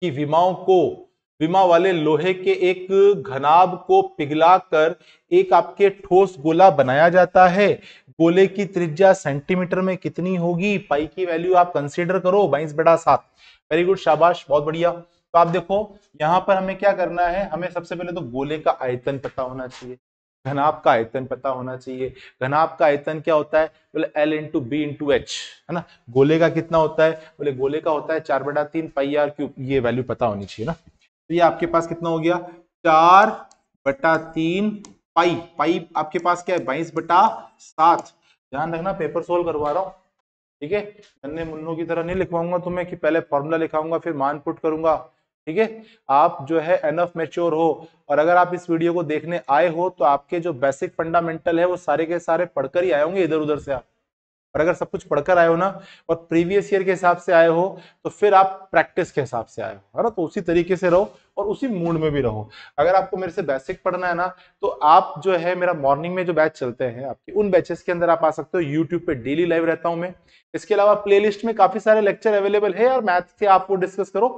Speaker 1: की विमाओं को विमा वाले लोहे के एक घनाब को पिघलाकर एक आपके ठोस गोला बनाया जाता है गोले की त्रिज्या सेंटीमीटर में कितनी होगी पाई की वैल्यू आप कंसीडर करो बाईस बड़ा सात वेरी गुड शाबाश बहुत बढ़िया तो आप देखो यहाँ पर हमें क्या करना है हमें सबसे पहले तो गोले का आयतन पता होना चाहिए घनाब का आयतन पता होना चाहिए घनाब का आयतन क्या होता है बोले L into B into H है ना गोले का कितना होता है बोले गोले का होता है चार बटा तीन पाई आर क्यूब ये वैल्यू पता होनी चाहिए ना तो ये आपके पास कितना हो गया चार बटा तीन पाई पाई आपके पास क्या है बाईस बटा सात ध्यान रखना पेपर सोल्व करवा रहा हूँ ठीक है अन्य मुन्नों की तरह नहीं लिखवाऊंगा तुम्हें कि पहले फॉर्मूला लिखाऊंगा फिर मान पुट करूंगा ठीक है आप जो है एनफ मेच्योर हो और अगर आप इस वीडियो को देखने आए हो तो आपके जो बेसिक फंडामेंटल है वो सारे के सारे पढ़कर ही आए होंगे इधर उधर से आप और अगर सब कुछ पढ़कर आए हो ना और प्रीवियस ईयर के हिसाब से आए हो तो फिर आप प्रैक्टिस के हिसाब से आए हो है ना तो उसी तरीके से रहो और उसी मूड में भी रहो अगर आपको मेरे से बेसिक पढ़ना है ना तो आप जो है मेरा मॉर्निंग में जो बैच चलते हैं आपके उन बैचेस के अंदर आप आ सकते हो यूट्यूब पे डेली लाइव रहता हूं मैं इसके अलावा प्ले में काफी सारे लेक्चर अवेलेबल है और मैथ के आप वो डिस्कस करो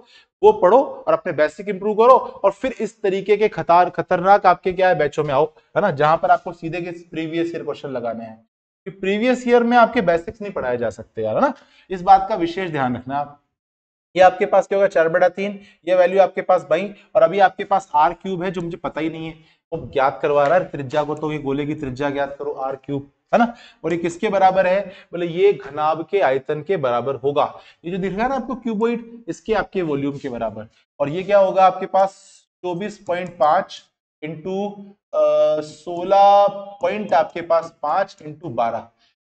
Speaker 1: वो पढ़ो और अपने बेसिक इंप्रूव करो और फिर इस तरीके के खतार खतरनाक आपके क्या है बैचों में आओ है ना जहां पर आपको सीधे के प्रीवियस ईयर क्वेश्चन लगाने हैं कि प्रीवियस ईयर में आपके बेसिक्स नहीं पढ़ाए जा सकते यार है ना इस बात का विशेष ध्यान रखना आप ये आपके पास क्या होगा चार बड़ा तीन ये वैल्यू आपके पास बाई और अभी आपके पास आर क्यूब है जो मुझे पता ही नहीं है वो तो ज्ञात करवा रहा है त्रिज्या को तो ये गोले की त्रिज्या ज्ञात करो आर क्यूब है ना और ये किसके बराबर है बोले ये घनाब के आयतन के बराबर होगा ये जो दिख रहा है ना आपको क्यूबोइड इसके आपके वॉल्यूम के बराबर और ये क्या होगा आपके पास चौबीस पॉइंट पांच इंटू uh, सोलह पॉइंट आपके पास पांच इंटू बारह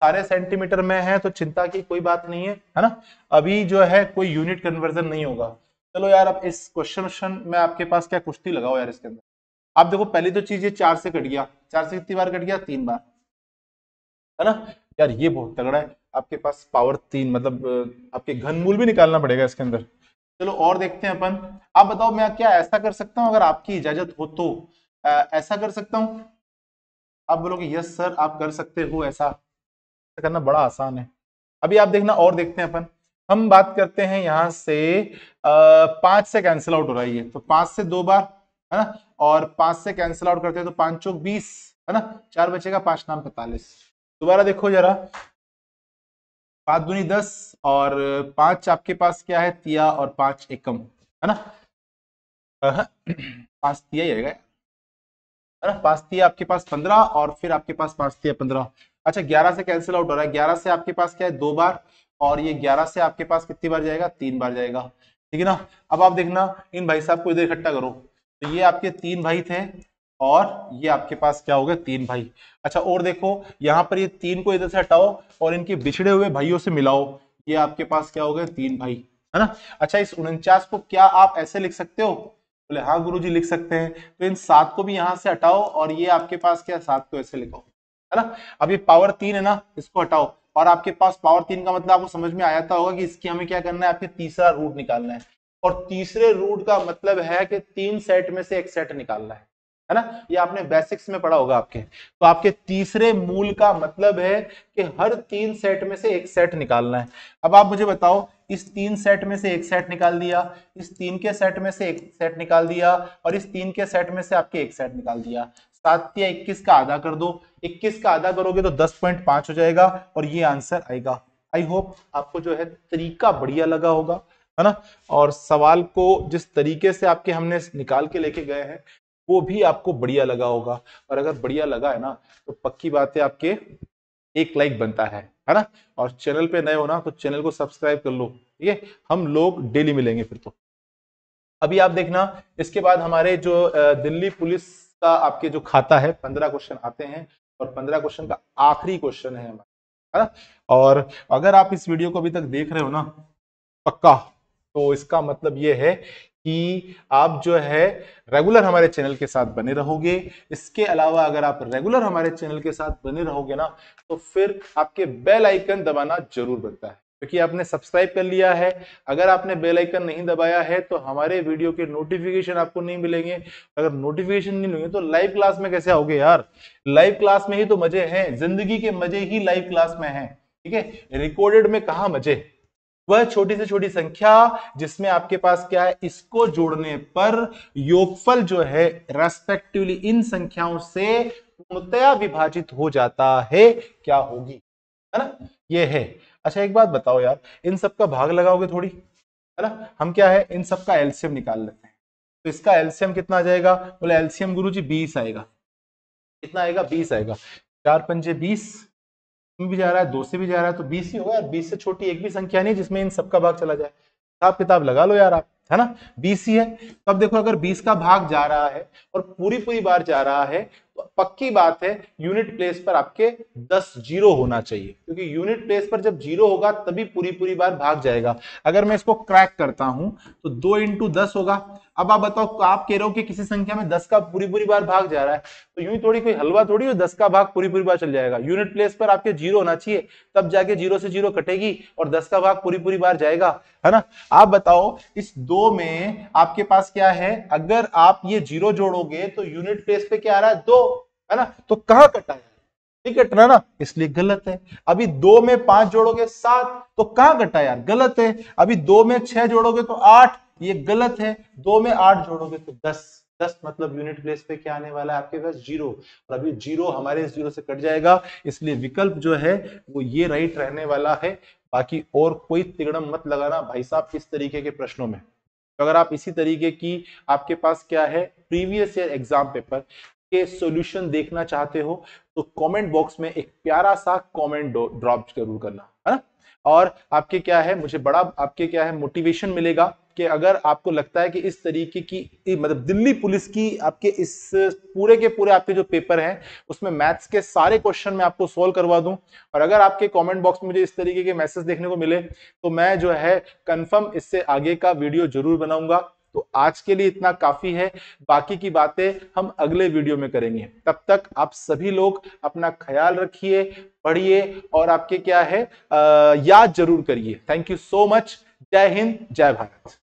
Speaker 1: सारे सेंटीमीटर में है तो चिंता की कोई बात नहीं है है ना अभी जो है कोई यूनिट कन्वर्जन नहीं होगा चलो यार अब इस क्वेश्चन में आपके पास क्या कुश्ती लगाओ यार इसके अंदर आप देखो पहली तो चीज ये चार से कट गया चार से कितनी बार कट गया तीन बार है ना यार ये बहुत तगड़ा है आपके पास पावर तीन मतलब आपके घनमूल भी निकालना पड़ेगा इसके अंदर चलो और देखते हैं अपन आप बताओ मैं क्या ऐसा कर सकता हूँ अगर आपकी इजाजत हो तो आ, ऐसा कर सकता हूँ आप बोलोगे यस सर आप कर सकते हो ऐसा करना बड़ा आसान है अभी आप देखना और देखते हैं अपन हम बात करते हैं यहाँ से आ, पांच से कैंसिल आउट हो रहा है तो पांच से दो बार है ना और पांच से कैंसिल आउट करते हैं तो पांच चौक बीस है ना चार बचेगा पांच नाम पैतालीस दोबारा देखो जरा पांच दुनी दस और पांच आपके पास क्या है तिया और पांच एकम है ना पांच तिया ही है ना पांच तिया आपके पास पंद्रह और फिर आपके पास पांच तिया पंद्रह अच्छा ग्यारह से कैंसिल आउट हो रहा है ग्यारह से आपके पास क्या है दो बार और ये ग्यारह से आपके पास कितनी बार जाएगा तीन बार जाएगा ठीक है ना अब आप देखना इन भाई साहब को इधर इकट्ठा करो तो ये आपके तीन भाई थे और ये आपके पास क्या हो गया तीन भाई अच्छा और देखो यहाँ पर ये तीन को इधर से हटाओ और इनके बिछड़े हुए भाइयों से मिलाओ ये आपके पास क्या हो गया तीन भाई है ना अच्छा इस उनचास को क्या आप ऐसे लिख सकते हो बोले हाँ गुरु जी लिख सकते हैं तो इन सात को भी यहाँ से हटाओ और ये आपके पास क्या सात को ऐसे लिखाओ है ना अब ये पावर तीन है ना इसको हटाओ और आपके पास पावर तीन का मतलब आपको समझ में आया था होगा कि इसकी हमें क्या करना है आपके तीसरा रूट निकालना है और तीसरे रूट का मतलब है कि तीन सेट में से एक सेट निकालना है है ना ये आपने बेसिक्स में पढ़ा होगा आपके तो आपके तीसरे मूल का मतलब है कि हर तीन सेट में से एक सेट निकालना है अब आप मुझे बताओ इस तीन सेट में से एक सेट निकाल दिया इस तीन के सेट में से एक सेट निकाल दिया और इस तीन के सेट में से आपके एक सेट निकाल दिया सात या इक्कीस का आधा कर दो इक्कीस का आधा करोगे तो दस पॉइंट पांच हो जाएगा और ये आंसर आएगा आई होप आपको जो है तरीका बढ़िया लगा होगा है ना और सवाल को जिस तरीके से आपके हमने निकाल के लेके गए हैं वो भी आपको बढ़िया लगा होगा और अगर बढ़िया लगा है ना तो पक्की बात है आपके एक लाइक बनता है है ना और चैनल पे नए हो ना तो चैनल को सब्सक्राइब कर लो ठीक है हम लोग डेली मिलेंगे फिर तो अभी आप देखना इसके बाद हमारे जो दिल्ली पुलिस का आपके जो खाता है पंद्रह क्वेश्चन आते हैं और पंद्रह क्वेश्चन का आखिरी क्वेश्चन है हमारा है ना और अगर आप इस वीडियो को अभी तक देख रहे हो ना पक्का तो इसका मतलब ये है कि आप जो है रेगुलर हमारे चैनल के साथ बने रहोगे इसके अलावा अगर आप रेगुलर हमारे चैनल के साथ बने रहोगे ना तो फिर आपके बेल आइकन दबाना जरूर बनता है क्योंकि आपने सब्सक्राइब कर लिया है अगर आपने बेल आइकन नहीं दबाया है तो हमारे वीडियो के नोटिफिकेशन आपको नहीं मिलेंगे अगर नोटिफिकेशन नहीं मिलेंगे तो लाइव क्लास में कैसे आओगे यार लाइव क्लास में ही तो मजे हैं जिंदगी के मजे ही लाइव क्लास में हैं ठीक है रिकॉर्डेड में कहा मजे वह छोटी से छोटी संख्या जिसमें आपके पास क्या है इसको जोड़ने पर योगफल जो है रेस्पेक्टिवली इन संख्याओं से पूर्णतया विभाजित हो जाता है क्या होगी है ना ये है अच्छा एक बात बताओ यार इन सब का भाग लगाओगे थोड़ी है ना हम क्या है इन सब का एल्सियम निकाल लेते हैं तो इसका एल्सियम कितना आ जाएगा बोले एल्सियम गुरु जी बीस आएगा कितना आएगा बीस आएगा चार पंजे बीस टू भी जा रहा है दो से भी जा रहा है तो बीस ही होगा बीस से छोटी एक भी संख्या नहीं जिसमें इन सबका भाग चला जाए हिसाब किताब लगा लो यार आप है ना बीस ही है तो अब देखो अगर बीस का भाग जा रहा है और पूरी पूरी बार जा रहा है तो पक्की बात है यूनिट प्लेस पर आपके दस जीरो होना चाहिए क्योंकि यूनिट प्लेस पर जब जीरो होगा तभी पूरी पूरी बार भाग जाएगा अगर मैं इसको क्रैक करता हूं तो दो इंटू दस होगा अब आप बताओ आप कह रहे हो कि किसी संख्या में दस का पूरी पूरी बार भाग जा रहा है तो यूं थोड़ी कोई हलवा थोड़ी हो दस का भाग पूरी पूरी बार चल जाएगा यूनिट प्लेस पर आपके जीरो होना चाहिए तब जाके जीरो से जीरो कटेगी और दस का भाग पूरी पूरी बार जाएगा है ना आप बताओ इस दो में आपके पास क्या है अगर आप ये जीरो जोड़ोगे तो यूनिट प्लेस पे क्या आ रहा है दो है ना तो कहाँ कटा है कटना ना इसलिए गलत है अभी दो में पांच जोड़ोगे सात तो कहां कटा यार गलत है अभी दो में छह जोड़ोगे तो आठ ये गलत है दो में आठ जोड़ोगे तो दस दस मतलब यूनिट प्लेस पे क्या आने वाला है आपके पास जीरो और अभी जीरो हमारे जीरो से कट जाएगा इसलिए विकल्प जो है वो ये राइट रहने वाला है बाकी और कोई तिगड़म मत लगाना भाई साहब इस तरीके के प्रश्नों में तो अगर आप इसी तरीके की आपके पास क्या है प्रीवियस ईयर एग्जाम पेपर के सॉल्यूशन देखना चाहते हो तो कमेंट बॉक्स में एक प्यारा सा कमेंट ड्रॉप जरूर करना है ना और आपके क्या है मुझे बड़ा आपके क्या है मोटिवेशन मिलेगा कि अगर आपको लगता है कि इस तरीके की मतलब दिल्ली पुलिस की आपके इस पूरे के पूरे आपके जो पेपर हैं उसमें मैथ्स के सारे क्वेश्चन मैं आपको सोल्व करवा दूं और अगर आपके कमेंट बॉक्स में मुझे इस तरीके के मैसेज देखने को मिले तो मैं जो है कंफर्म इससे आगे का वीडियो जरूर बनाऊंगा तो आज के लिए इतना काफी है बाकी की बातें हम अगले वीडियो में करेंगे तब तक आप सभी लोग अपना ख्याल रखिए पढ़िए और आपके क्या है आ, याद जरूर करिए थैंक यू सो मच जय हिंद जय भारत